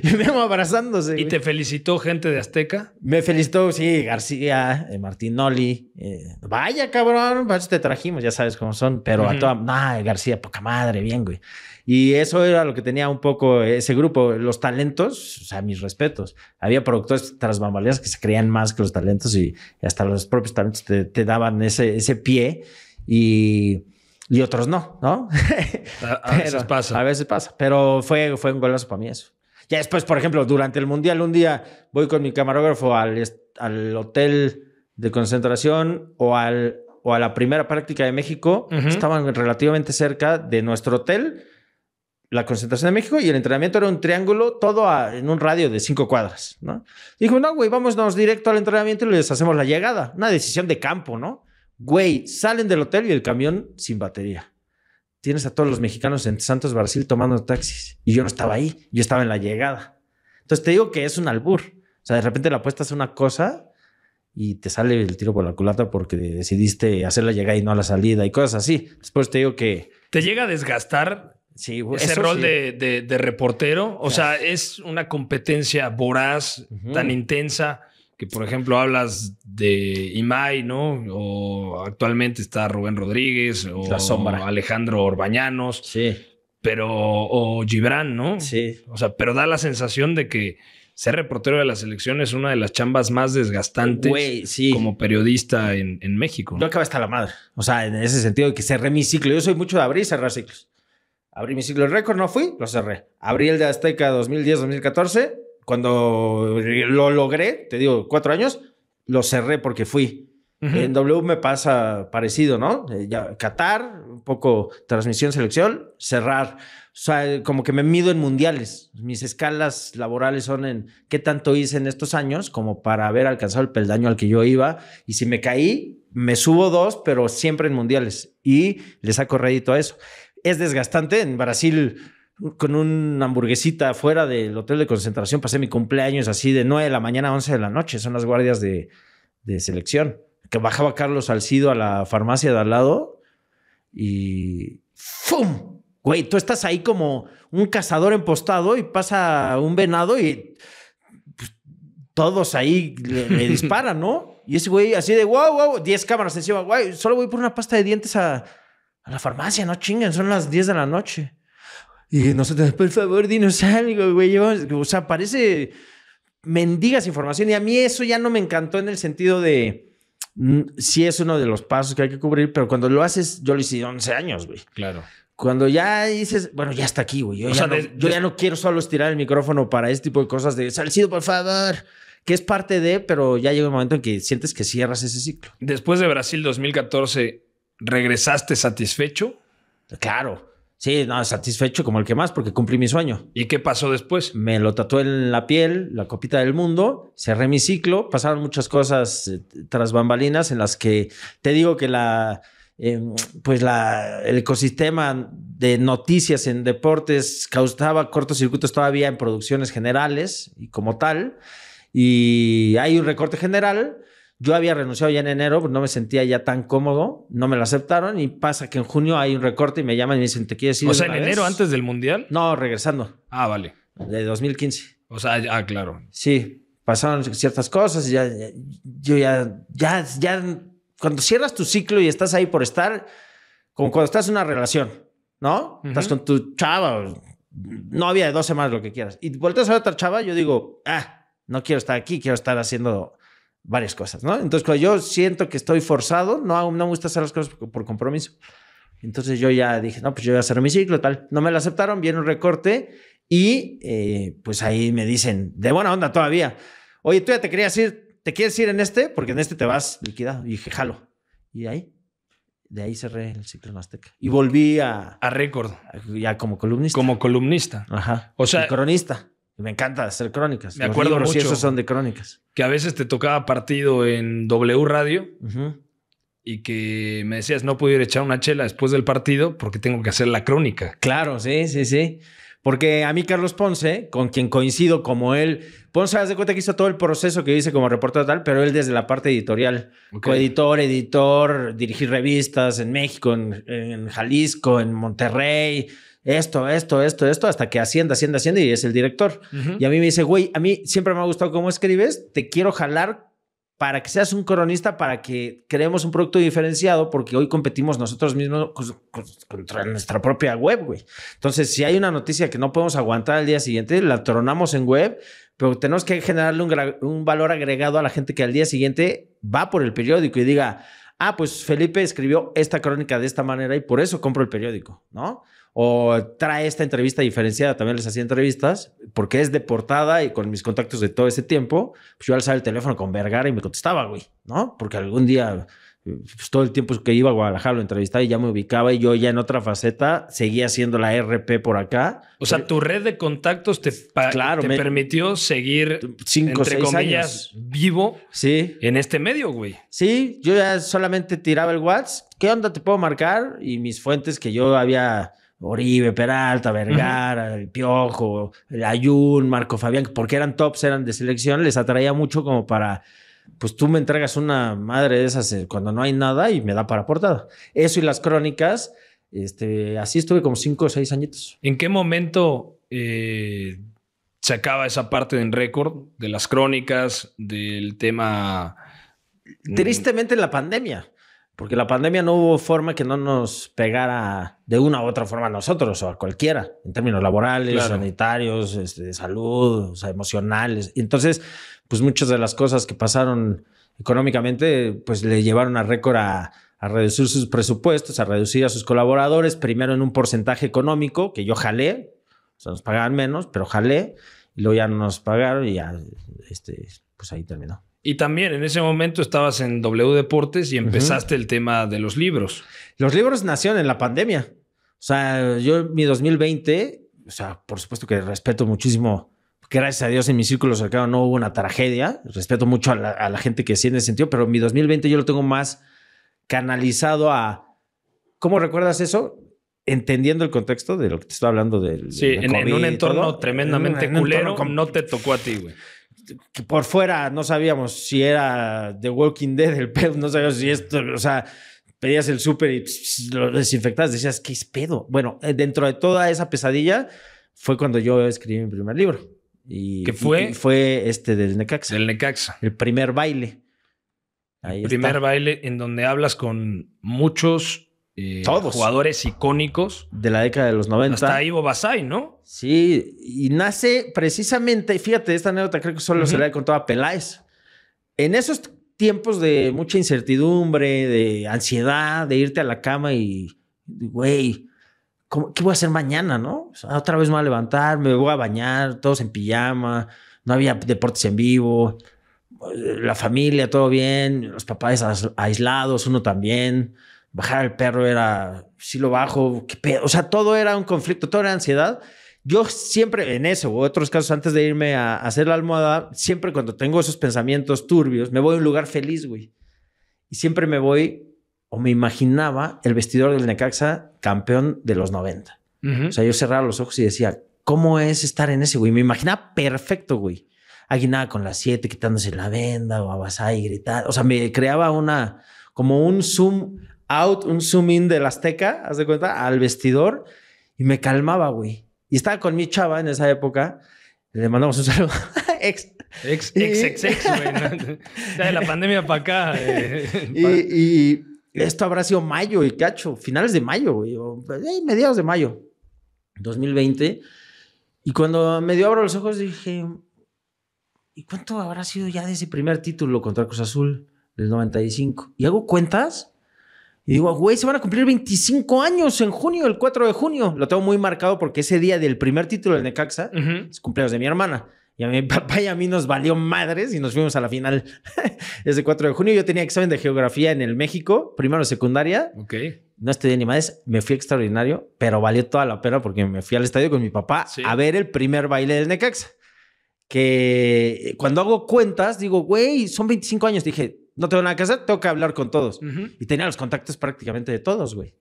[laughs] y, abrazándose. ¿Y te felicitó gente de Azteca? Me felicitó, sí, García, eh, Martín Martinoli. Eh, vaya, cabrón, te trajimos, ya sabes cómo son, pero a toda. Nah, García, poca madre, bien, güey. Y eso era lo que tenía un poco ese grupo, los talentos, o sea, mis respetos. Había productores tras bambalinas que se creían más que los talentos y hasta los propios talentos te, daban ese, ese pie. Y y otros no, ¿no? [laughs] A, veces pasa. A veces pasa. Pero fue, fue un golazo para mí eso. Ya después, por ejemplo, durante el Mundial, un día voy con mi camarógrafo al, al hotel de concentración o, al, o a la primera práctica de México. Estaban relativamente cerca de nuestro hotel, la concentración de México, y el entrenamiento era un triángulo, todo en un radio de cinco cuadras, ¿no? Dijo, no, güey, vámonos directo al entrenamiento y les hacemos la llegada. Una decisión de campo, ¿no? Güey, salen del hotel y el camión sin batería. Tienes a todos los mexicanos en Santos, Brasil tomando taxis. Y yo no estaba ahí, yo estaba en la llegada. Entonces te digo que es un albur. O sea, de repente la apuestas a una cosa y te sale el tiro por la culata porque decidiste hacer la llegada y no a la salida y cosas así. Después te digo que... Te llega a desgastar ese rol de, reportero, o sea, es una competencia voraz, tan intensa, que por ejemplo hablas de Imai, ¿no? O actualmente está Rubén Rodríguez o sombra. Alejandro Orbañanos. Sí. Pero, o Gibran, ¿no? Sí. O sea, pero da la sensación de que ser reportero de la selección es una de las chambas más desgastantes sí. como periodista en, en México. Yo acaba hasta la madre. O sea, en ese sentido de que cerré mi ciclo. Yo soy mucho de abrir y cerrar ciclos. Abrí mi ciclo de récord, no fui, lo cerré. Abrí el de Azteca 2010-2014, cuando lo logré, te digo, cuatro años, lo cerré porque fui. En W me pasa parecido, ¿no? Eh, catar, Qatar, un poco transmisión, selección, cerrar. O sea, como que me mido en mundiales. Mis escalas laborales son en qué tanto hice en estos años como para haber alcanzado el peldaño al que yo iba. Y si me caí, me subo dos, pero siempre en mundiales. Y le saco rédito a eso. Es desgastante. En Brasil con una hamburguesita fuera del hotel de concentración. Pasé mi cumpleaños así de 9 de la mañana a 11 de la noche. Son las guardias de, selección. Que bajaba Carlos Salcido a la farmacia de al lado y ¡fum! Güey, tú estás ahí como un cazador empostado y pasa un venado y pues, todos ahí le, [laughs] disparan, ¿no? Y ese güey así de wow, wow, 10 cámaras encima, güey, solo voy por una pasta de dientes a, a la farmacia, no chinguen, son las 10 de la noche. Y no te por favor, dinos algo, güey. O sea, parece mendigas información. Y a mí eso ya no me encantó en el sentido de mm, sí es uno de los pasos que hay que cubrir, pero cuando lo haces, yo lo hice 11 años, güey. Claro. Cuando ya dices, bueno, ya está aquí, güey. Yo, ya, sea, no, yo ya no quiero solo estirar el micrófono para este tipo de cosas de Salcido, por favor que es parte de, pero ya llega un momento en que sientes que cierras ese ciclo. Después de Brasil 2014, ¿regresaste satisfecho? Claro. Sí, no, satisfecho como el que más porque cumplí mi sueño. ¿Y qué pasó después? Me lo tatué en la piel, la copita del mundo, cerré mi ciclo, pasaron muchas cosas eh, tras bambalinas en las que te digo que la, em, pues la, el ecosistema de noticias en deportes causaba cortocircuitos todavía en producciones generales y como tal. Y hay un recorte general yo había renunciado ya en enero, pues, no me sentía ya tan cómodo, no me lo aceptaron y pasa que en junio hay un recorte y me llaman y me dicen, ¿te quieres ir? O sea, en enero antes del Mundial. No, regresando. Ah, vale. De 2015. O sea, ah, claro. Sí, pasaron ciertas cosas y ya, yo ya, ya, ya, cuando cierras tu ciclo y estás ahí por estar, como cuando estás en una relación, ¿no? Estás con tu chava, no había de dos semanas lo que quieras. Y vueltas a otra chava, yo digo, ah, no quiero estar aquí, quiero estar haciendo varias cosas, ¿no? Entonces, cuando yo siento que estoy forzado, no, me gusta hacer las cosas por, compromiso. Entonces yo ya dije, no, pues yo voy a hacer mi ciclo, tal. No me lo aceptaron, viene un recorte y eh, pues ahí me dicen, de buena onda todavía, oye, tú ya te querías ir, ¿te quieres ir en este? Porque en este te vas liquidado. Y dije, jalo. Y ahí, de ahí cerré el ciclo en Azteca. Y volví a... A récord. Ya como columnista. Como columnista. Ajá. O sea... Y coronista. Me encanta hacer crónicas. Me acuerdo mucho. esos son de crónicas. Que a veces te tocaba partido en W Radio y que me decías no a echar una chela después del partido porque tengo que hacer la crónica. Claro, sí, sí, sí. Porque a mí Carlos Ponce, con quien coincido como él, Ponce, haz de cuenta que hizo todo el proceso que hice como reportero tal, pero él desde la parte editorial, coeditor, editor, dirigir revistas en México, en Jalisco, en Monterrey, esto, esto, esto, esto, hasta que Hacienda, Hacienda, Hacienda y es el director. Y a mí me dice, güey, a mí siempre me ha gustado cómo escribes, te quiero jalar para que seas un cronista, para que creemos un producto diferenciado, porque hoy competimos nosotros mismos contra nuestra propia web, güey. Entonces, si hay una noticia que no podemos aguantar al día siguiente, la tronamos en web, pero tenemos que generarle un, un valor agregado a la gente que al día siguiente va por el periódico y diga, ah, pues Felipe escribió esta crónica de esta manera y por eso compro el periódico, ¿no? o trae esta entrevista diferenciada, también les hacía entrevistas, porque es de portada y con mis contactos de todo ese tiempo, pues yo alzaba el teléfono con Vergara y me contestaba, güey, ¿no? Porque algún día, pues todo el tiempo que iba a Guadalajara lo entrevistaba y ya me ubicaba y yo ya en otra faceta seguía haciendo la RP por acá. O sea, tu red de contactos te, claro, te me, permitió seguir, cinco, entre comillas, vivo sí. en este medio, güey. Sí, yo ya solamente tiraba el WhatsApp, ¿qué onda te puedo marcar? Y mis fuentes que yo había Oribe, Peralta, Vergara, Piojo, Ayun, Marco Fabián, porque eran tops, eran de selección, les atraía mucho como para, pues tú me entregas una madre de esas eh, cuando no hay nada y me da para portada. Eso y las crónicas, este, así estuve como cinco o seis añitos. ¿En qué momento eh, se acaba esa parte en récord de las crónicas, del tema... Mm? Tristemente la pandemia. Porque la pandemia no hubo forma que no nos pegara de una u otra forma a nosotros o a cualquiera, en términos laborales, sanitarios, este, de salud, o sea, emocionales. Entonces, pues muchas de las cosas que pasaron económicamente, pues le llevaron a récord a, a reducir sus presupuestos, a reducir a sus colaboradores, primero en un porcentaje económico que yo jalé, o sea, nos pagaban menos, pero jalé, y luego ya no nos pagaron y ya, este, pues ahí terminó. Y también en ese momento estabas en W Deportes y empezaste el tema de los libros. Los libros nacieron en la pandemia. O sea, yo mi 2020, o sea, por supuesto que respeto muchísimo, gracias a Dios en mi círculo cercano no hubo una tragedia. Respeto mucho a la, gente que sí en ese sentido, pero mi 2020 yo lo tengo más canalizado a. ¿Cómo recuerdas eso? entendiendo el contexto de lo que te estaba hablando del. Sí, en, un entorno tremendamente culero, como no te tocó a ti, güey por fuera no sabíamos si era The Walking Dead, el pedo, no sabíamos si esto, o sea, pedías el súper y lo desinfectabas, decías, ¿qué es pedo? Bueno, eh, dentro de toda esa pesadilla fue cuando yo escribí mi primer libro. Y, ¿Qué fue? fue este del Necaxa. Del Necaxa. El primer baile. el primer baile en donde hablas con muchos eh, todos. Jugadores icónicos. De la década de los 90. Hasta Ivo Basay, ¿no? Sí, y nace precisamente, fíjate, esta anécdota creo que solo se le a Peláez. En esos tiempos de mucha incertidumbre, de ansiedad, de irte a la cama y, güey, ¿qué voy a hacer mañana, no? otra vez me voy a levantar, me voy a bañar, todos en pijama, no había deportes en vivo, la familia, todo bien, los papás aislados, uno también bajar al perro era, si lo bajo, ¿qué pedo? O sea, todo era un conflicto, todo era ansiedad. Yo siempre, en eso en otros casos, antes de irme a, hacer la almohada, siempre cuando tengo esos pensamientos turbios, me voy a un lugar feliz, güey. Y siempre me voy, o me imaginaba, el vestidor del Necaxa campeón de los 90. O sea, yo cerraba los ojos y decía, ¿cómo es estar en ese, güey? Me imaginaba perfecto, güey. nada, con las siete, quitándose la venda o abasada y gritar. O sea, me creaba una, como un zoom out, un zoom in del Azteca, haz de cuenta, al vestidor y me calmaba, güey. Y estaba con mi chava en esa época. Le mandamos un [laughs] saludo. ex. Ex, ex, ex, güey. [laughs] de la pandemia para acá. Eh. y, esto habrá sido mayo y cacho, finales de mayo, güey. O, eh, mediados de mayo, 2020. Y cuando me dio abro los ojos dije, ¿y cuánto habrá sido ya de ese primer título contra Cruz Azul del 95? Y hago cuentas y digo, güey, se van a cumplir 25 años en junio, el 4 de junio. Lo tengo muy marcado porque ese día del primer título del Necaxa es cumpleaños de mi hermana. Y a mi [laughs] papá y a mí nos valió madres y nos fuimos a la final [laughs] ese 4 de junio. Yo tenía examen de geografía en el México, primero secundaria. Ok. No estudié ni madres, me fui extraordinario, pero valió toda la pena porque me fui al estadio con mi papá a ver el primer baile del Necaxa. Que cuando hago cuentas, digo, güey, son 25 años. Dije, no tengo nada que hacer, tengo que hablar con todos. Y tenía los contactos prácticamente de todos, güey.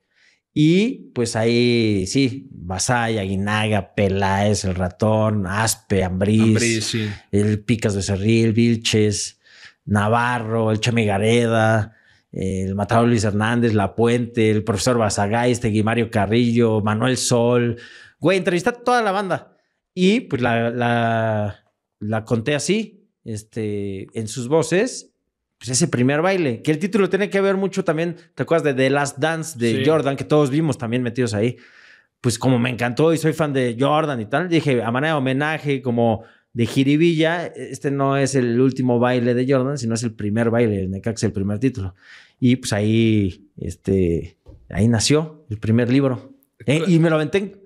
Y pues ahí, sí, Basaya, Guinaga, Peláez, El Ratón, Aspe, Ambriz, sí. el Picas Becerril, Vilches, Navarro, el Chemi Gareda, el Matador Luis Hernández, La Puente, el profesor este Guimario Carrillo, Manuel Sol. Güey, entrevisté a toda la banda. Y pues la, la, la conté así, este, en sus voces pues ese primer baile, que el título tiene que ver mucho también, ¿te acuerdas de The Last Dance de Jordan, que todos vimos también metidos ahí? Pues como me encantó y soy fan de Jordan y tal, dije, a manera de homenaje, como de jiribilla, este no es el último baile de Jordan, sino es el primer baile de es el primer título. Y pues ahí, este, ahí nació el primer libro. ¿Eh? Y me lo aventé en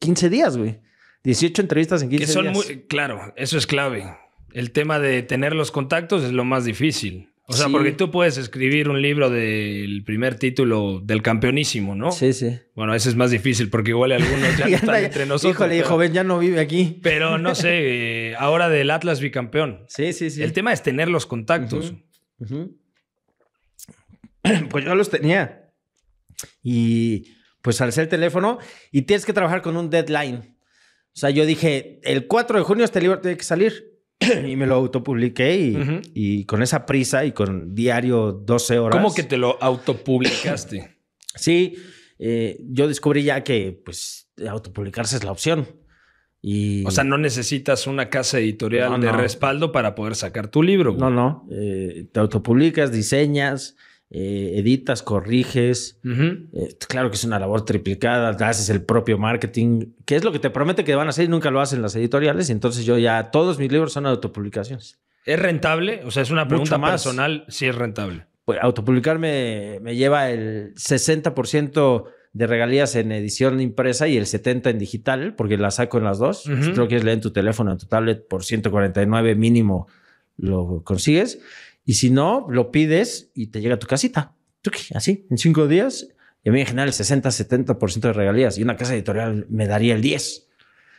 15 días, güey. 18 entrevistas en 15 que son días. Muy, claro, eso es clave el tema de tener los contactos es lo más difícil. O sea, porque tú puedes escribir un libro del primer título del campeonísimo, ¿no? Sí, sí. Bueno, ese es más difícil porque igual algunos ya [laughs] están entre nosotros. Híjole, dijo, ven, ya no vive aquí. pero no sé, [laughs] eh, ahora del Atlas bicampeón. Sí, sí, sí. El tema es tener los contactos. [clears throat] pues yo los tenía. Y pues al el teléfono y tienes que trabajar con un deadline. O sea, yo dije, el 4 de junio este libro tiene que salir y me lo autopubliqué y, con esa prisa y con diario 12 horas. ¿Cómo que te lo autopublicaste? [clears throat] sí, eh, yo descubrí ya que pues autopublicarse es la opción. Y... O sea, no necesitas una casa editorial de respaldo para poder sacar tu libro. No, no. Eh, te autopublicas, diseñas, eh, editas, corriges. Eh, claro que es una labor triplicada, haces el propio marketing, que es lo que te promete que van a hacer y nunca lo hacen las editoriales. entonces yo ya, todos mis libros son autopublicaciones. ¿Es rentable? O sea, es una pregunta más. personal si es rentable. Pues autopublicar me, lleva el 60% de regalías en edición impresa y el 70 en digital, porque la saco en las dos. Creo que es tú leer en tu teléfono, en tu tablet, por 149 mínimo lo consigues. Y si no, lo pides y te llega a tu casita. Así, en cinco días. Y a mí en general el 60, 70% de regalías. Y una casa editorial me daría el 10.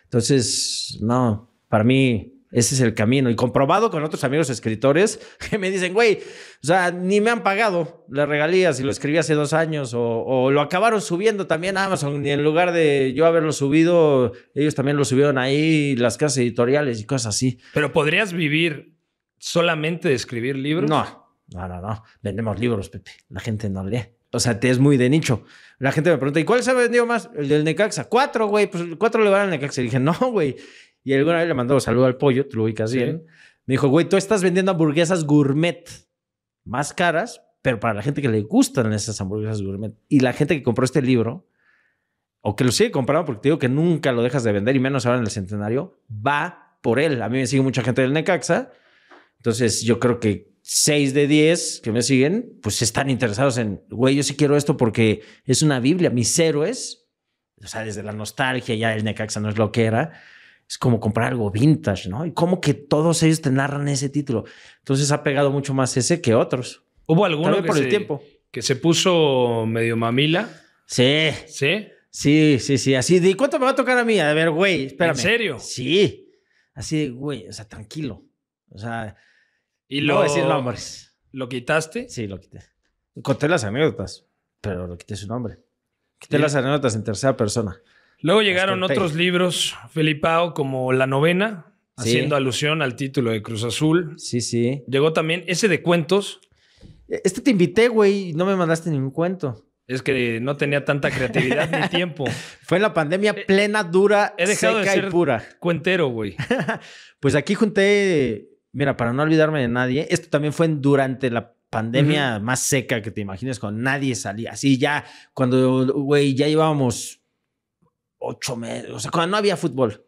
Entonces, no, para mí ese es el camino. Y comprobado con otros amigos escritores [laughs] que me dicen, güey, o sea, ni me han pagado las regalías y lo escribí hace dos años o, o, lo acabaron subiendo también a Amazon y en lugar de yo haberlo subido, ellos también lo subieron ahí, las casas editoriales y cosas así. Pero podrías vivir solamente de escribir libros? No, no, no, Vendemos libros, Pepe. La gente no lee. O sea, te es muy de nicho. La gente me pregunta, ¿y cuál se ha vendido más? El del Necaxa. Cuatro, güey. Pues cuatro le van al Necaxa. Y dije, no, güey. Y alguna vez le mandó saludo al pollo, tú lo ubicas bien. Me dijo, güey, tú estás vendiendo hamburguesas gourmet más caras, pero para la gente que le gustan esas hamburguesas gourmet. Y la gente que compró este libro, o que lo sigue comprando, porque te digo que nunca lo dejas de vender, y menos ahora en el centenario, va por él. A mí me sigue mucha gente del Necaxa entonces, yo creo que seis de diez que me siguen, pues están interesados en, güey, yo sí quiero esto porque es una Biblia, mis héroes, o sea, desde la nostalgia, ya el Necaxa no es lo que era, es como comprar algo vintage, ¿no? Y como que todos ellos te narran ese título. Entonces ha pegado mucho más ese que otros. Hubo alguno por el tiempo. que se puso medio mamila. Sí. ¿Sí? Sí, sí, sí. Así de, ¿cuánto me va a tocar a mí? A ver, güey, espérame. ¿En serio? Sí. Así de, güey, o sea, tranquilo. O sea, y lo, decir ¿Lo quitaste? Sí, lo quité. Conté las anécdotas, pero lo quité su nombre. Quité las anécdotas en tercera persona. Luego llegaron otros libros, Felipao, como La Novena, haciendo alusión al título de Cruz Azul. Sí, sí. Llegó también ese de cuentos. E, este te invité, güey, y no me mandaste ningún cuento. Es que no tenía tanta creatividad ni [laughs] tiempo. Fue la pandemia eh, plena, dura, he dejado seca de ser Cuentero, güey. [laughs] pues aquí junté mira, para no olvidarme de nadie, esto también fue durante la pandemia más seca que te imaginas, cuando nadie salía. Así ya, cuando, güey, ya llevábamos ocho meses, o sea, cuando no había fútbol,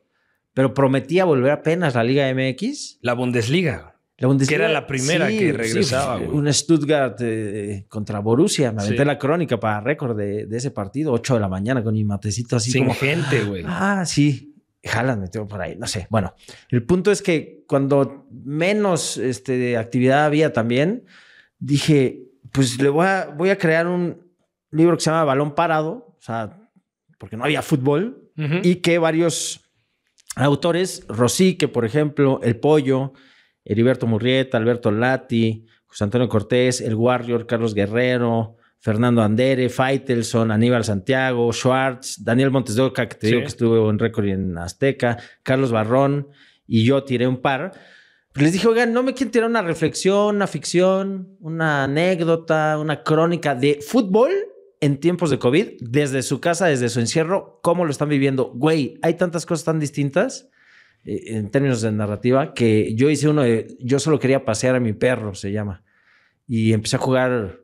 pero prometía volver apenas la Liga MX. La Bundesliga. La Bundesliga. Que era la primera que regresaba. güey. un Stuttgart eh, contra Borussia. Me aventé la crónica para récord de, ese partido, ocho de la mañana, con mi matecito así. Sin gente, güey. Ah, sí. Jalan tengo por ahí, no sé. Bueno, el punto es que cuando menos este, actividad había también, dije, pues le voy a, voy a crear un libro que se llama Balón Parado, o sea, porque no había fútbol, y que varios autores, Rosique, por ejemplo, El Pollo, Heriberto Murrieta, Alberto Lati, José Antonio Cortés, El Warrior, Carlos Guerrero, Fernando Andere, Faitelson, Aníbal Santiago, Schwartz, Daniel Montes de Oca, que te digo que estuvo en récord y en Azteca, Carlos Barrón y yo tiré un par. Pues les dije, oigan, no me quieren tirar una reflexión, una ficción, una anécdota, una crónica de fútbol en tiempos de COVID, desde su casa, desde su encierro, cómo lo están viviendo. Güey, hay tantas cosas tan distintas eh, en términos de narrativa que yo hice uno de, yo solo quería pasear a mi perro, se llama. Y empecé a jugar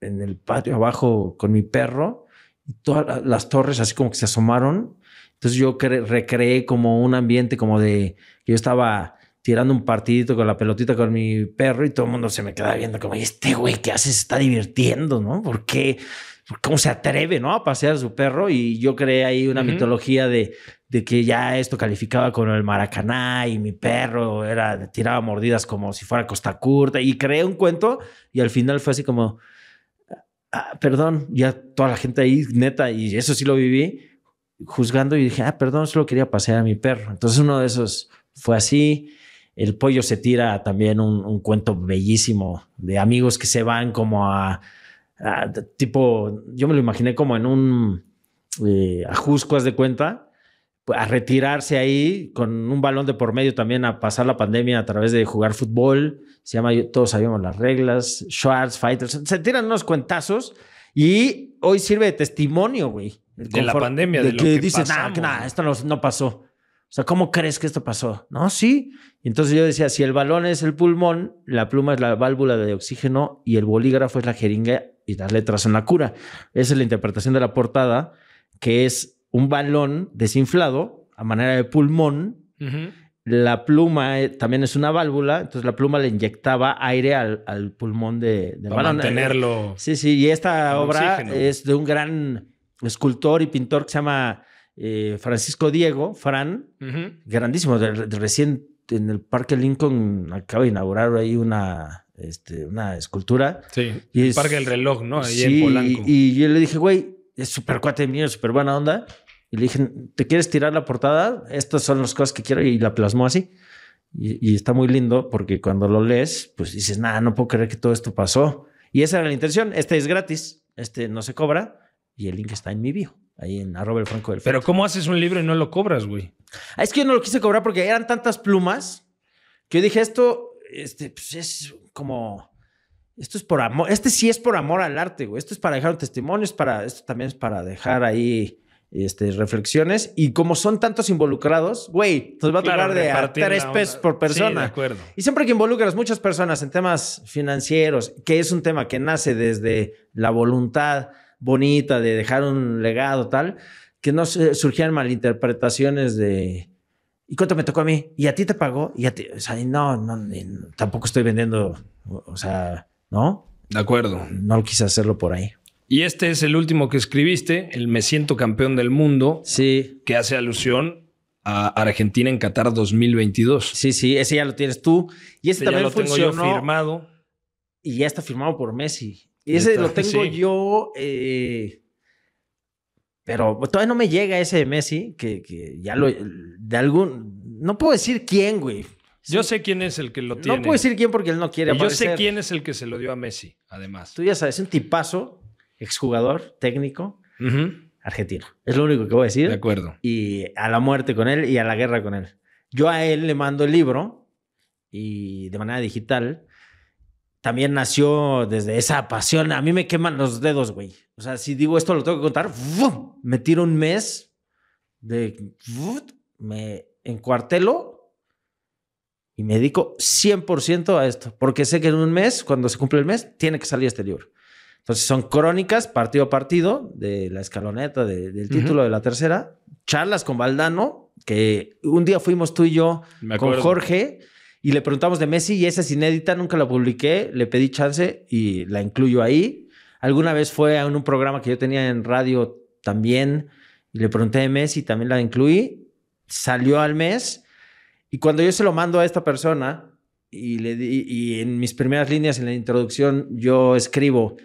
en el patio abajo con mi perro y todas las torres así como que se asomaron. Entonces yo recreé como un ambiente como de yo estaba tirando un partidito con la pelotita con mi perro y todo el mundo se me queda viendo como, este güey que hace se está divirtiendo, ¿no? ¿Por qué? ¿Cómo se atreve, no? A pasear a su perro y yo creé ahí una mitología de, de que ya esto calificaba con el Maracaná y mi perro era, tiraba mordidas como si fuera Costa Curta y creé un cuento y al final fue así como, ah, perdón, ya toda la gente ahí, neta, y eso sí lo viví, juzgando y dije, ah, perdón, solo quería pasear a mi perro. Entonces uno de esos fue así. El pollo se tira también un, cuento bellísimo de amigos que se van como a, tipo, yo me lo imaginé como en un eh, de cuenta, a retirarse ahí con un balón de por medio también a pasar la pandemia a través de jugar fútbol. Se llama Todos sabíamos las reglas, Schwarz, Fighters. Se tiran unos cuentazos y hoy sirve de testimonio, güey. De la pandemia, de, lo que, que dices, nada esto no, no, pasó. O sea, ¿cómo crees que esto pasó? No, sí. Entonces yo decía, si el balón es el pulmón, la pluma es la válvula de oxígeno y el bolígrafo es la jeringa y las letras son la cura. Esa es la interpretación de la portada, que es un balón desinflado a manera de pulmón. La pluma eh, también es una válvula, entonces la pluma le inyectaba aire al, pulmón de, balón Para balón. mantenerlo. Sí, sí, y esta obra es de un gran escultor y pintor que se llama eh, Francisco Diego, Fran, grandísimo, recién en el Parque Lincoln acaba de inaugurar ahí una, este, una escultura. Sí, el Parque del Reloj, ¿no? Ahí en Polanco. Y, y, yo le dije, güey, es súper cuate mío, súper buena onda. Y le dije, ¿te quieres tirar la portada? Estas son las cosas que quiero y la plasmó así. Y, está muy lindo porque cuando lo lees, pues dices, nada, no puedo creer que todo esto pasó. Y esa era la intención. Este es gratis, este no se cobra y el link está en mi bio. Ahí en arroba el franco del Pero ¿cómo haces un libro y no lo cobras, güey? Ah, es que yo no lo quise cobrar porque eran tantas plumas que yo dije, esto este, pues es como esto es por amor, este sí es por amor al arte, güey. Esto es para dejar testimonios, para, esto también es para dejar ahí este, reflexiones. Y como son tantos involucrados, güey, nos va a tocar de tres pesos por persona. Sí, de acuerdo. Y siempre que involucras muchas personas en temas financieros, que es un tema que nace desde la voluntad bonita de dejar un legado, tal, que no surgían malinterpretaciones de. ¿Y cuánto me tocó a mí? ¿Y a ti te pagó? ¿Y a ti? O sea, no, no, tampoco estoy vendiendo, o sea, ¿no? De acuerdo. No quise hacerlo por ahí. Y este es el último que escribiste, el Me siento campeón del mundo. Sí. Que hace alusión a Argentina en Qatar 2022. Sí, sí, ese ya lo tienes tú. Y ese, también lo tengo yo firmado. Y ya está firmado por Messi. Y ese lo [laughs] tengo yo. Eh, pero todavía no me llega ese de Messi, que, que ya lo. De algún. No puedo decir quién, güey. Yo sé quién es el que lo tiene. No puedo decir quién porque él no quiere. aparecer. yo sé quién es el que se lo dio a Messi, además. Tú ya sabes, un tipazo, exjugador, técnico, argentino. Es lo único que voy a decir. De acuerdo. Y a la muerte con él y a la guerra con él. Yo a él le mando el libro y de manera digital también nació desde esa pasión. A mí me queman los dedos, güey. O sea, si digo esto lo tengo que contar, me tiro un mes de... Me encuartelo y me dedico 100% a esto, porque sé que en un mes, cuando se cumple el mes, tiene que salir este libro. Entonces son crónicas partido a partido de la escaloneta, del título de la tercera, charlas con Valdano, que un día fuimos tú y yo con Jorge y le preguntamos de Messi y esa es inédita, nunca la publiqué, le pedí chance y la incluyo ahí. Alguna vez fue en un, un programa que yo tenía en radio también y le pregunté de Messi, también la incluí, salió al mes y cuando yo se lo mando a esta persona y, le di, y en mis primeras líneas, en la introducción, yo escribo,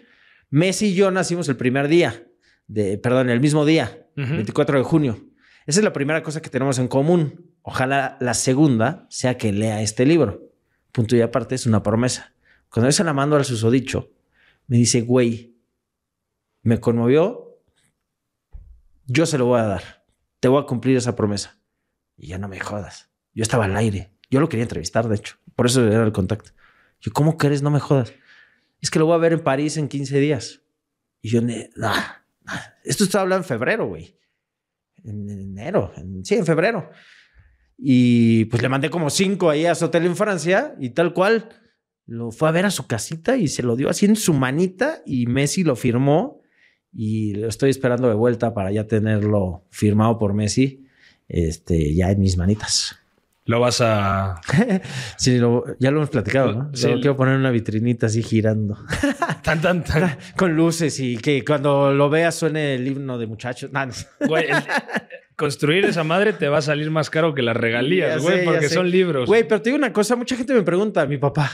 Messi y yo nacimos el primer día, de, perdón, el mismo día, 24 de junio. Esa es la primera cosa que tenemos en común. Ojalá la segunda sea que lea este libro. Punto y aparte es una promesa. Cuando yo se la mando al susodicho, me dice, güey, me conmovió, yo se lo voy a dar, te voy a cumplir esa promesa. Y ya no me jodas. Yo estaba al aire. Yo lo quería entrevistar, de hecho. Por eso era el contacto. Yo, ¿cómo crees? No me jodas. Es que lo voy a ver en París en 15 días. Y yo, esto estaba hablando en febrero, güey. En, enero, sí, en febrero. Y pues le mandé como cinco ahí a su hotel en Francia y tal cual. Lo fue a ver a su casita y se lo dio así en su manita y Messi lo firmó y lo estoy esperando de vuelta para ya tenerlo firmado por Messi, este, ya en mis manitas. Lo vas a. [laughs] sí, ya lo hemos platicado, ¿no? Sí. quiero poner una vitrinita así girando. [laughs] tan, tan, tan. [laughs] Con luces y que cuando lo veas suene el himno de muchachos. construir esa madre te va a salir más caro que las regalías, güey, porque son libros. Güey, pero te digo una cosa: mucha gente me pregunta, mi papá,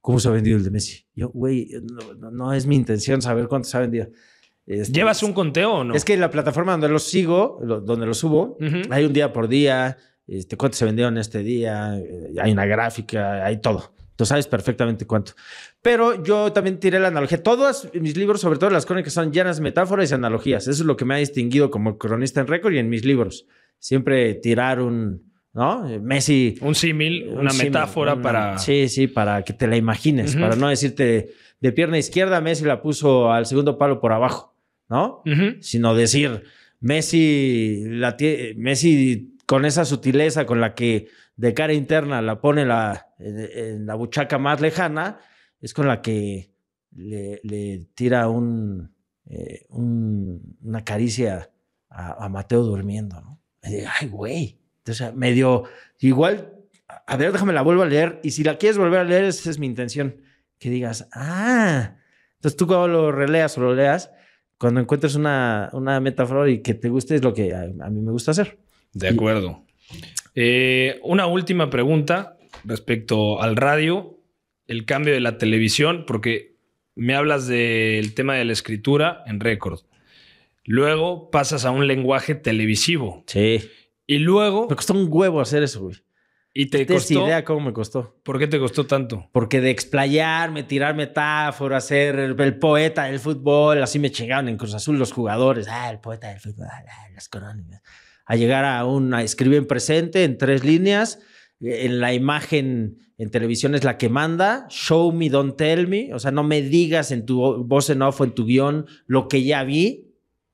¿cómo se ha vendido el de Messi? Yo, güey, no, es mi intención saber cuánto se ha vendido. Este, ¿Llevas un conteo o no? Es que en la plataforma donde lo sigo, donde lo subo, hay un día por día este, cuánto se vendieron este día, eh, hay una gráfica, hay todo. Tú sabes perfectamente cuánto. Pero yo también tiré la analogía. Todos mis libros, sobre todo las crónicas, son llenas de metáforas y analogías. Eso es lo que me ha distinguido como cronista en récord y en mis libros. Siempre tirar un, ¿no? Messi. Un símil, una metáfora para. Sí, sí, para que te la imagines, para no decirte de pierna izquierda, Messi la puso al segundo palo por abajo, ¿no? Sino decir, Messi, la Messi con esa sutileza con la que de cara interna la pone la, en, la buchaca más lejana, es con la que le, tira eh, un, una caricia a, Mateo durmiendo. ¿no? ay, güey. Entonces, medio, igual, a ver, déjame la vuelvo a leer. Y si la quieres volver a leer, esa es mi intención. Que digas, ah. Entonces tú cuando lo releas o lo leas, cuando encuentres una, una metáfora y que te guste, es lo que a mí me gusta hacer. De acuerdo. Eh, una última pregunta respecto al radio, el cambio de la televisión, porque me hablas del tema de la escritura en récord. Luego pasas a un lenguaje televisivo. Sí. Y luego. Me costó un huevo hacer eso, güey. Y te costó. idea cómo me costó. ¿Por qué te costó tanto? Porque de explayarme, tirar metáforas, ser el, poeta del fútbol, así me chingaron en Cruz Azul los jugadores. Ah, el poeta del fútbol, ah, las crónicas a llegar a un escribe en presente en tres líneas, en la imagen en televisión es la que manda, show me, don't tell me, o sea, no me digas en tu voz en off o en tu guión lo que ya vi.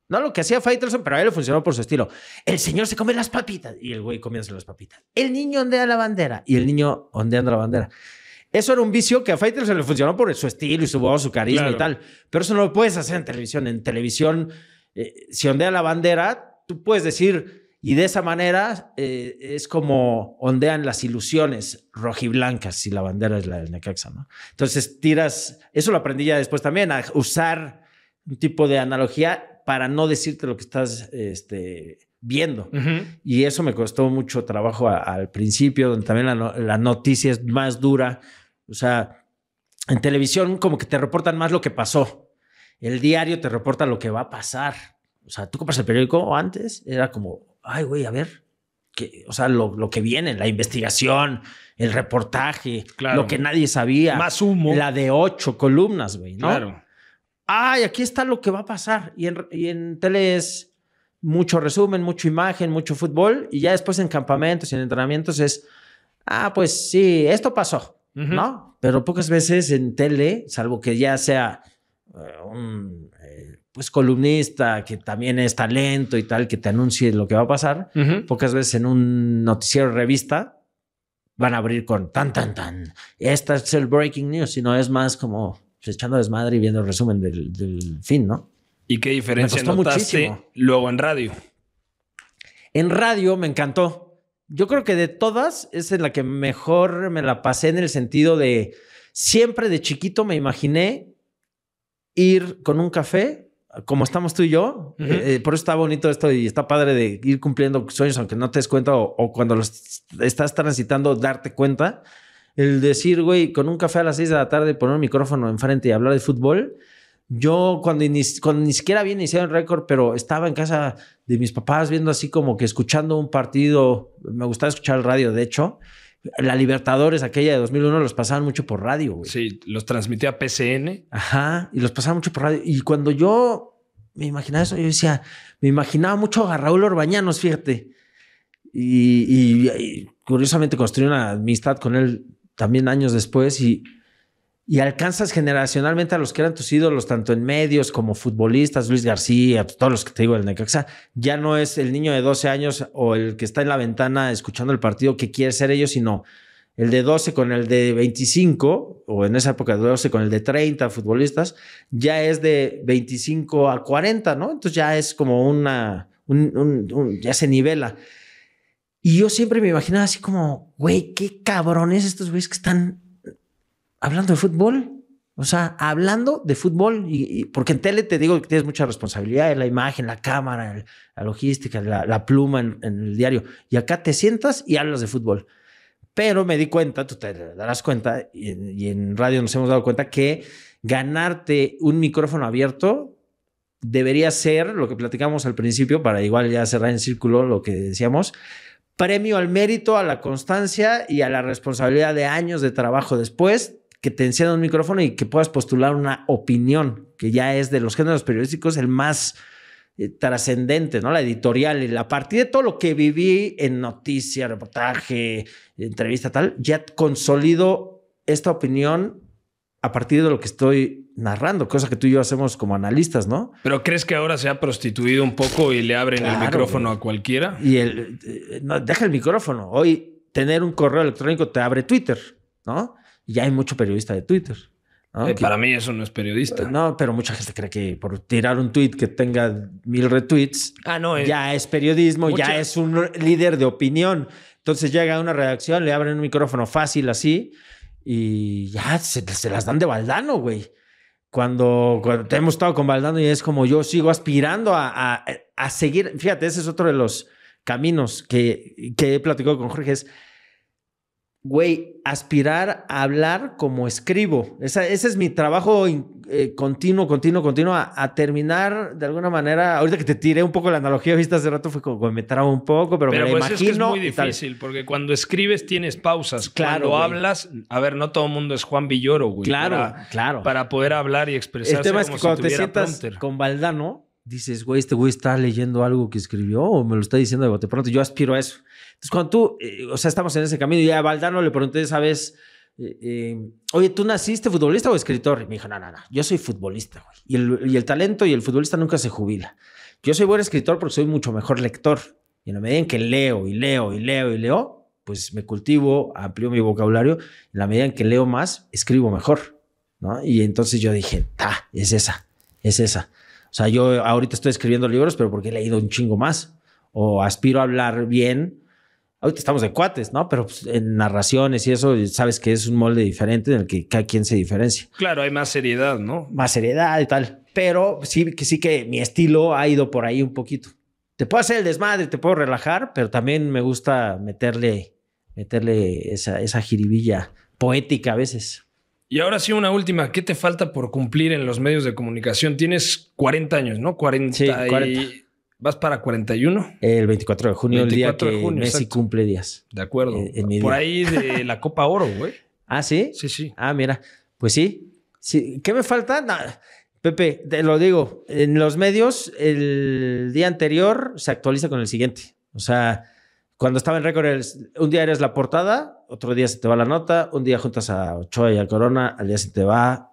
No lo que hacía Faitelson, pero a él le funcionó por su estilo. El señor se come las papitas y el güey comienza las papitas. El niño ondea la bandera y el niño ondeando la bandera. Eso era un vicio que a Faitelson le funcionó por su estilo y su voz, su carisma y tal. Pero eso no lo puedes hacer en televisión. En televisión, eh, si ondea la bandera, tú puedes decir, y de esa manera eh, es como ondean las ilusiones rojiblancas si la bandera es la del Necaxa, ¿no? Entonces tiras, eso lo aprendí ya después también, a usar un tipo de analogía para no decirte lo que estás este, viendo. Y eso me costó mucho trabajo al principio, donde también la, la noticia es más dura. O sea, en televisión como que te reportan más lo que pasó. El diario te reporta lo que va a pasar. O sea, tú compras el periódico antes, era como, ay, güey, a ver, o sea, lo, que viene, la investigación, el reportaje, lo que nadie sabía. Más humo. La de ocho columnas, güey, ¿no? Claro. Ay, aquí está lo que va a pasar. Y en, tele es mucho resumen, mucha imagen, mucho fútbol. Y ya después en campamentos y en entrenamientos es, ah, pues sí, esto pasó, ¿no? Pero pocas veces en tele, salvo que ya sea eh, un eh, pues columnista que también es talento y tal, que te anuncie lo que va a pasar, pocas veces en un noticiero revista van a abrir con tan, tan, tan, esta es el breaking news, sino es más como pues, echando desmadre y viendo el resumen del, fin, ¿no? ¿Y qué diferencia notaste muchísimo. luego en radio? En radio me encantó. Yo creo que de todas es en la que mejor me la pasé en el sentido de siempre de chiquito me imaginé ir con un café como estamos tú y yo, eh, eh, por eso está bonito esto y está padre de ir cumpliendo sueños aunque no te des cuenta o, cuando los estás transitando darte cuenta. El decir, güey, con un café a las 6 de la tarde, poner un micrófono enfrente y hablar de fútbol. Yo cuando, ni siquiera había iniciado el récord, pero estaba en casa de mis papás viendo así como que escuchando un partido, me gustaba escuchar el radio, de hecho, la Libertadores, aquella de 2001, los pasaban mucho por radio, güey. Sí, los transmitía PCN. Ajá, y los pasaban mucho por radio. Y cuando yo me imaginaba eso, yo decía, me imaginaba mucho a Raúl Orbañanos, fíjate. Y, y curiosamente construí una amistad con él también años después y y alcanzas generacionalmente a los que eran tus ídolos, tanto en medios como futbolistas, Luis García, pues, todos los que te digo del Necaxa, ya no es el niño de 12 años o el que está en la ventana escuchando el partido que quiere ser ellos, sino el de 12 con el de 25, o en esa época de 12 con el de 30 futbolistas, ya es de 25 a 40, ¿no? Entonces ya es como una, ya se nivela. Y yo siempre me imaginaba así como, güey, qué cabrones estos güeyes que están hablando de fútbol. O sea, hablando de fútbol, y, porque en tele te digo que tienes mucha responsabilidad la imagen, la cámara, la logística, la, pluma en, el diario. Y acá te sientas y hablas de fútbol. Pero me di cuenta, tú te darás cuenta, y en radio nos hemos dado cuenta que ganarte un micrófono abierto debería ser lo que platicamos al principio, para igual ya cerrar en círculo lo que decíamos, premio al mérito, a la constancia y a la responsabilidad de años de trabajo después que te encienda un micrófono y que puedas postular una opinión, que ya es de los géneros periodísticos el más eh, trascendente, ¿no? La editorial, y a partir de todo lo que viví en noticia, reportaje, entrevista, tal, ya consolido esta opinión a partir de lo que estoy narrando, cosa que tú y yo hacemos como analistas, ¿no? Pero ¿crees que ahora se ha prostituido un poco y le abren el micrófono a cualquiera? Y el, eh, deja el micrófono. Hoy tener un correo electrónico te abre Twitter, ¿no? Y hay mucho periodista de Twitter. Eh, para mí eso no es periodista. No, pero mucha gente cree que por tirar un tweet que tenga mil retweets, ah, no, eh. ya es periodismo, ya es un líder de opinión. Entonces llega a una redacción, le abren un micrófono fácil así y ya se, las dan de baldano, güey. Cuando, cuando te hemos estado con Baldano y es como yo sigo aspirando a, seguir, fíjate, ese es otro de los caminos que, que he platicado con Jorge, es güey, aspirar a hablar como escribo. Esa, ese es mi trabajo eh, continuo, continuo, continuo, a, terminar de alguna manera. Ahorita que te tiré un poco la analogía viste, hace rato, fue como me traba un poco, pero, me pues, Es, que es muy difícil, porque cuando escribes tienes pausas. Claro. Cuando hablas, a ver, no todo el mundo es Juan Villoro, güey. Claro, claro. Para poder hablar y expresarse. El tema como es que cuando te sientas con Valdano, dices, güey, este güey está leyendo algo que escribió o me lo está diciendo de bote pronto. Yo aspiro a eso. Entonces, cuando tú, eh, o sea, estamos en ese camino y a Valdano le pregunté esa vez, eh, eh, oye, ¿tú naciste futbolista o escritor? Y me dijo, no, no, no, yo soy futbolista, güey. Y el, y el talento y el futbolista nunca se jubila. Yo soy buen escritor porque soy mucho mejor lector. Y en la medida en que leo y leo y leo y leo, pues me cultivo, amplio mi vocabulario. En la medida en que leo más, escribo mejor. ¿no? Y entonces yo dije, ta, es esa, es esa. O sea, yo ahorita estoy escribiendo libros, pero porque he leído un chingo más. O aspiro a hablar bien. Ahorita estamos de cuates, ¿no? Pero pues, en narraciones y eso, sabes que es un molde diferente en el que cada quien se diferencia. Claro, hay más seriedad, ¿no? Más seriedad y tal. Pero sí que, sí que mi estilo ha ido por ahí un poquito. Te puedo hacer el desmadre, te puedo relajar, pero también me gusta meterle, meterle esa, esa jiribilla poética a veces. Y ahora sí, una última. ¿Qué te falta por cumplir en los medios de comunicación? Tienes 40 años, ¿no? 40. ¿Vas para 41? El 24 de junio, el día que Messi cumple días. De acuerdo. por ahí de [laughs] la Copa Oro, güey. ¿Ah, sí? Sí, sí. Ah, mira. Pues sí. ¿Qué me falta? Pepe, te lo digo. En los medios, el día anterior se actualiza con el siguiente. O sea, cuando estaba en récord, un día eres la portada, otro día se te va la nota, un día juntas a Ochoa y a Corona, al día se te va.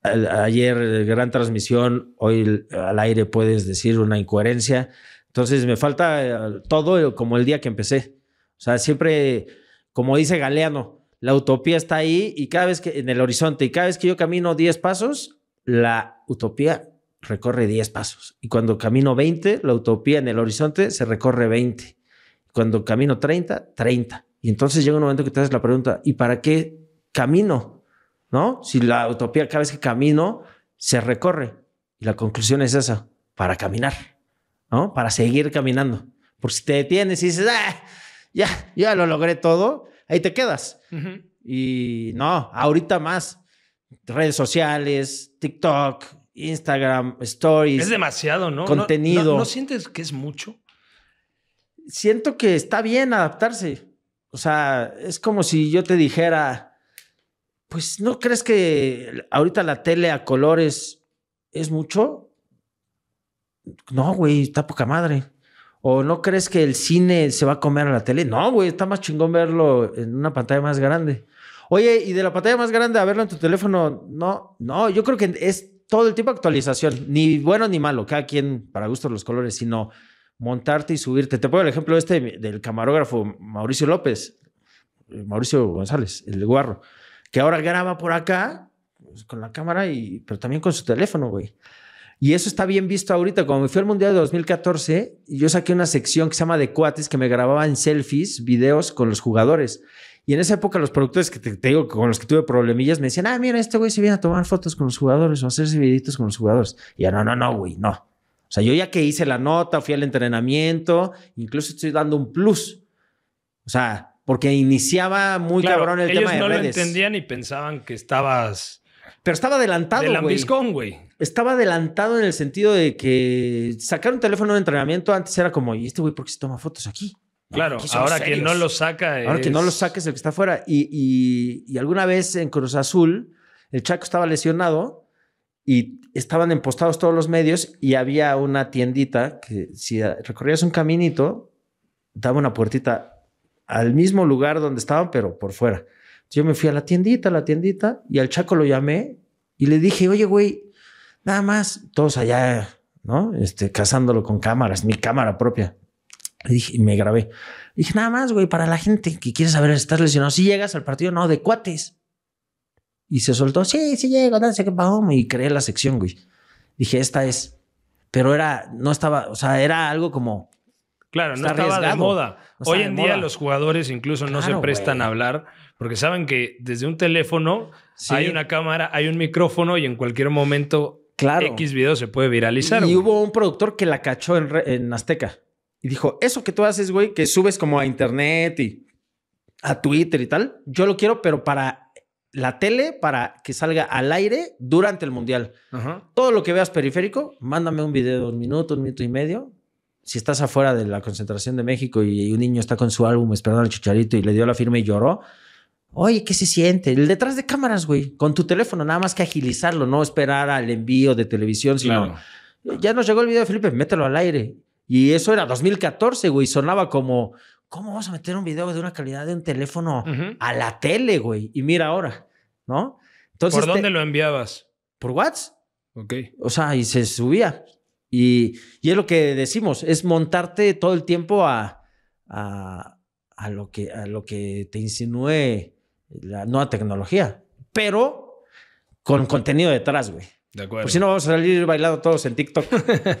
ayer, eh, gran transmisión, hoy eh, al aire puedes decir una incoherencia. Entonces me falta eh, todo como el día que empecé. O sea, siempre, como dice Galeano, la utopía está ahí y cada vez que en el horizonte, y cada vez que yo camino 10 pasos, la utopía recorre 10 pasos. Y cuando camino 20, la utopía en el horizonte se recorre 20. Cuando camino 30, 30. Y entonces llega un momento que te haces la pregunta, ¿y para qué camino? ¿No? Si la utopía cada vez que camino se recorre. Y la conclusión es esa, para caminar, ¿no? Para seguir caminando. por si te detienes y dices, ah, ya, ya lo logré todo, ahí te quedas. Y no, ahorita más. Redes sociales, TikTok, Instagram, stories. Es demasiado, ¿no? Contenido. no, no sientes que es mucho? Siento que está bien adaptarse. O sea, es como si yo te dijera, pues ¿no crees que ahorita la tele a colores es mucho? No, güey, está poca madre. ¿O no crees que el cine se va a comer a la tele? No, güey, está más chingón verlo en una pantalla más grande. Oye, y de la pantalla más grande a verlo en tu teléfono, no, no, yo creo que es todo el tipo de actualización, ni bueno ni malo, cada quien para gusto los colores, sino montarte y subirte. Te pongo el ejemplo este del camarógrafo Mauricio López, eh, Mauricio González, el Guarro, que ahora graba por acá pues, con la cámara, y, pero también con su teléfono, güey. Y eso está bien visto ahorita. Cuando me fui al Mundial de 2014, yo saqué una sección que se llama de cuates que me grababan selfies, videos con los jugadores. Y en esa época los productores que te, digo, con los que tuve problemillas, me decían, ah, mira, este güey se viene a tomar fotos con los jugadores o a hacerse videitos con los jugadores. Y yo, no, no, no, güey, no. O sea, yo ya que hice la nota, fui al entrenamiento, incluso estoy dando un plus. O sea, porque iniciaba muy cabrón el tema de no no lo entendían y pensaban que estabas... Pero estaba adelantado, güey. Estaba adelantado en el sentido de que sacar un teléfono de entrenamiento antes era como, ¿y este güey por qué se toma fotos aquí? Claro, ahora que no lo saca. Ahora que no lo saques el que está afuera. Y, y, alguna vez en Cruz Azul, el Chaco estaba lesionado y estaban empostados todos los medios y había una tiendita que si recorrías un caminito, daba una puertita al mismo lugar donde estaban, pero por fuera. Yo me fui a la tiendita, a la tiendita, y al Chaco lo llamé y le dije, oye, güey, nada más, todos allá, ¿no? Este, cazándolo con cámaras, mi cámara propia. dije, y me grabé. dije, nada más, güey, para la gente que quiere saber si estás lesionado, si llegas al partido, no, de cuates. Y se soltó, sí, sí llego, no sé qué vamos. Y creé la sección, güey. Dije, esta es. Pero era, no estaba, o sea, era algo como. Claro, no estaba de moda. Hoy en día los jugadores incluso no se prestan a hablar porque saben que desde un teléfono hay una cámara, hay un micrófono y en cualquier momento claro. X video se puede viralizar. Y, hubo un productor que la cachó en, en Azteca y dijo, eso que tú haces, güey, que subes como a internet y a Twitter y tal, yo lo quiero, pero para la tele para que salga al aire durante el mundial. Todo lo que veas periférico, mándame un video de un minuto, un minuto y medio. Si estás afuera de la concentración de México y un niño está con su álbum esperando al chicharito y le dio la firma y lloró, oye, ¿qué se siente? El detrás de cámaras, güey, con tu teléfono, nada más que agilizarlo, no esperar al envío de televisión, sino ya nos llegó el video de Felipe, mételo al aire. Y eso era 2014, güey, sonaba como ¿cómo vas a meter un video de una calidad de un teléfono a la tele, güey? Y mira ahora, ¿no? Entonces, ¿Por dónde lo enviabas? Por WhatsApp. Ok. O sea, y se subía. Y, es lo que decimos, es montarte todo el tiempo a, lo, que, a lo que te insinúe la nueva tecnología, pero con contenido detrás, güey. De pues acuerdo. Pues si no, vamos a salir bailando todos en TikTok,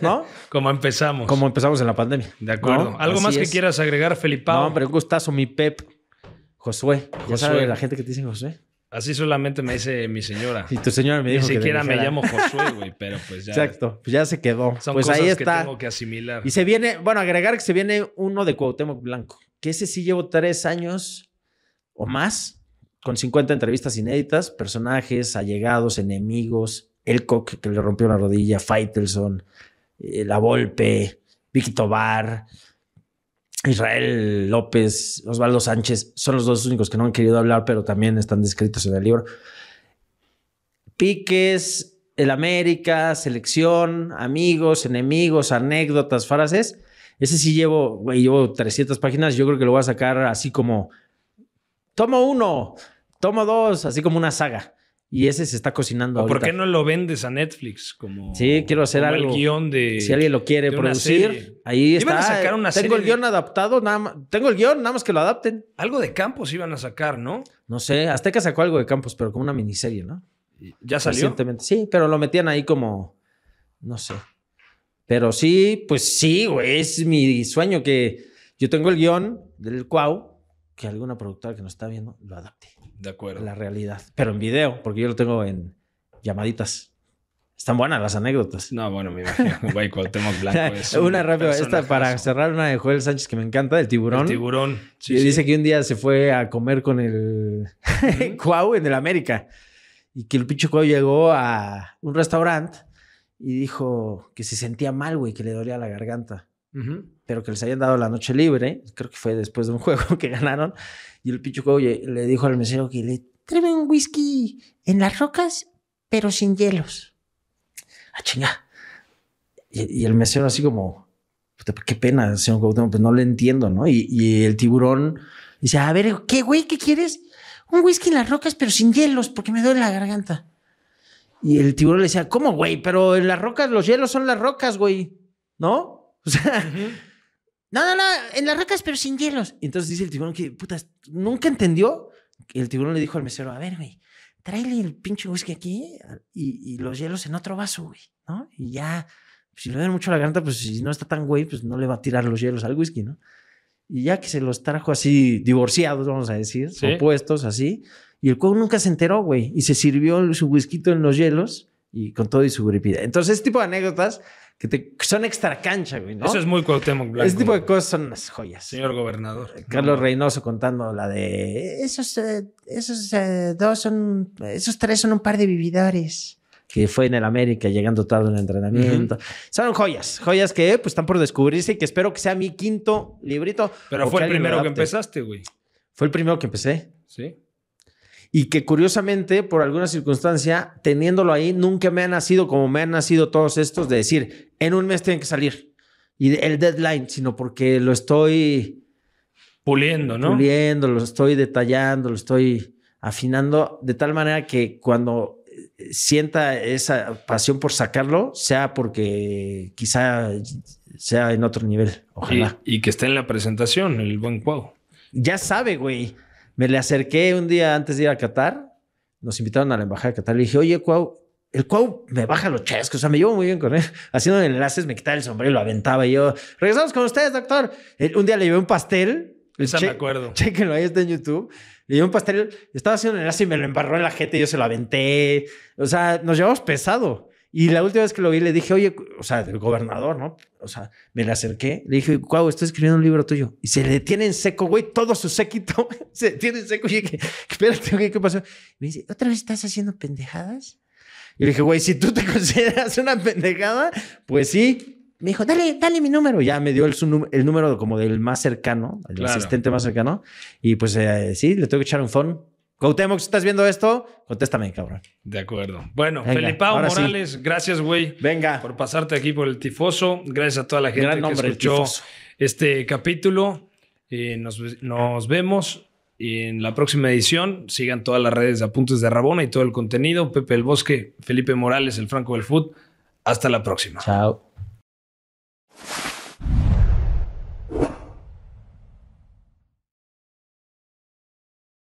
[laughs] ¿no? Como empezamos. Como empezamos en la pandemia. De acuerdo. ¿Algo más que quieras agregar, Felipe. No, pero un gustazo, mi Pep. Josué. Josué. la gente que te dice Josué. Así solamente me dice mi señora. Y tu señora me dijo Ni siquiera me llamo Josué, güey, pero pues ya. Exacto, pues ya se quedó. Son pues cosas ahí está. que tengo que asimilar. Y se viene, bueno, agregar que se viene uno de Cuauhtémoc Blanco, que ese sí llevo tres años o más, con 50 entrevistas inéditas, personajes, allegados, enemigos, Elcock, que le rompió la rodilla, Faitelson, eh, La Volpe, Víctor Bar, Israel López, Osvaldo Sánchez, son los dos únicos que no han querido hablar, pero también están descritos en el libro. Piques, el América, selección, amigos, enemigos, anécdotas, frases. Ese sí llevo, güey, llevo 300 páginas. Yo creo que lo voy a sacar así como, tomo uno, tomo dos, así como una saga. Y ese se está cocinando. ¿O ¿Por qué no lo vendes a Netflix? Como, sí, quiero hacer algo. de. Si alguien lo quiere producir, ahí está. Iban a sacar una tengo el guión adaptado, nada más. Tengo el guión, nada más que lo adapten. Algo de Campos iban a sacar, ¿no? No sé. Azteca sacó algo de Campos, pero como una miniserie, ¿no? ¿Ya salió? Recientemente. Sí, pero lo metían ahí como. No sé. Pero sí, pues sí, güey. Es mi sueño que yo tengo el guión del Cuau, que alguna productora que nos está viendo lo adapte. De acuerdo. La realidad. Pero en video, porque yo lo tengo en llamaditas. Están buenas las anécdotas. No, bueno, me imagino. [laughs] Güey, Cuauhtémoc Blanco Una rápida, para cerrar, una de Joel Sánchez que me encanta, del tiburón. El tiburón. dice que un día se fue a comer con el [laughs] Cuau en el América. Y que el pinche Cuau llegó a un restaurante y dijo que se sentía mal, güey, que le dolía la garganta. Pero que les hayan dado la noche libre, creo que fue después de un [laughs] juego que ganaron, y el pinche juego le dijo al mesero que le trae un whisky en las rocas, pero sin hielos. ¡Ah, chinga! Y, el mesero así como, pues, qué pena, señor pues no le entiendo, ¿no? Y, y el tiburón dice, a ver, ¿qué güey, qué quieres? Un whisky en las rocas, pero sin hielos, porque me duele la garganta. Y el tiburón le decía, ¿cómo, güey? Pero en las rocas, los hielos son las rocas, güey, ¿no? [laughs] O sea, no, no, no, en las rocas pero sin hielos. Entonces dice el tiburón que, putas, nunca entendió. El tiburón le dijo al mesero, a ver, güey, tráele el pinche whisky aquí y, los hielos en otro vaso, güey, ¿no? Y ya, si le dan mucho la garganta, pues si no está tan güey, pues no le va a tirar los hielos al whisky, ¿no? Y ya que se los trajo así, divorciados, vamos a decir, opuestos, así. Y el cuau nunca se enteró, güey. Y se sirvió su whisky en los hielos y con todo y su gripida. Entonces, este tipo de anécdotas que te, son extra cancha, güey, ¿no? Eso es muy Cuauhtémoc Blanco. Ese tipo de cosas son unas joyas. Señor gobernador. Eh, Carlos Reynoso contando la de esos, eh, esos eh, dos son, esos tres son un par de vividores que fue en el América llegando tarde en el entrenamiento. Son joyas, joyas que pues están por descubrirse y que espero que sea mi quinto librito. Pero fue el primero que empezaste, güey. Fue el primero que empecé. Sí y que curiosamente, por alguna circunstancia, teniéndolo ahí, nunca me ha nacido como me han nacido todos estos de decir, en un mes tienen que salir. Y el deadline, sino porque lo estoy... Puliendo, ¿no? Puliendo, lo estoy detallando, lo estoy afinando de tal manera que cuando eh, sienta esa pasión por sacarlo, sea porque quizá sea en otro nivel, ojalá. Y, que esté en la presentación, el buen Cuau. Ya sabe, güey. Me le acerqué un día antes de ir a Qatar, nos invitaron a la embajada de Qatar, le dije, oye, Cuau, el Cuau me baja los chescos, o sea, me llevo muy bien con él. [laughs] Haciendo enlaces, me quitaba el sombrero y lo aventaba. Y yo, regresamos con ustedes, doctor. Un día le llevé un pastel. me acuerdo. [laughs] Chequenlo, ahí está en YouTube. Le llevé un pastel, estaba haciendo un enlace y me lo embarró en la gente y yo se lo aventé. O sea, nos llevamos pesado. Y la última vez que lo vi le dije, oye, o sea, del gobernador, ¿no? O sea, me le acerqué, le dije, guau, estoy escribiendo un libro tuyo. Y se le detiene en seco, güey, todo su séquito, [laughs] se detiene en seco. Y espérate, ¿qué pasó? Y me dice, ¿otra vez estás haciendo pendejadas? Y le dije, güey, si tú te [laughs] consideras una pendejada, pues sí. Me dijo, dale, dale mi número. Ya me dio el, el número como del más cercano, el asistente más cercano. Y pues eh, sí, le tengo que echar un phone. Cuauhtémoc, si estás viendo esto, contéstame, cabrón. De acuerdo. Bueno, Felipe Morales, gracias, güey. Venga. Por pasarte aquí por el tifoso. Gracias a toda la gente que escuchó este capítulo. nos, nos vemos en la próxima edición. Sigan todas las redes de Apuntes de Rabona y todo el contenido. Pepe el Bosque, Felipe Morales, el Franco del Food. Hasta la próxima. Chao.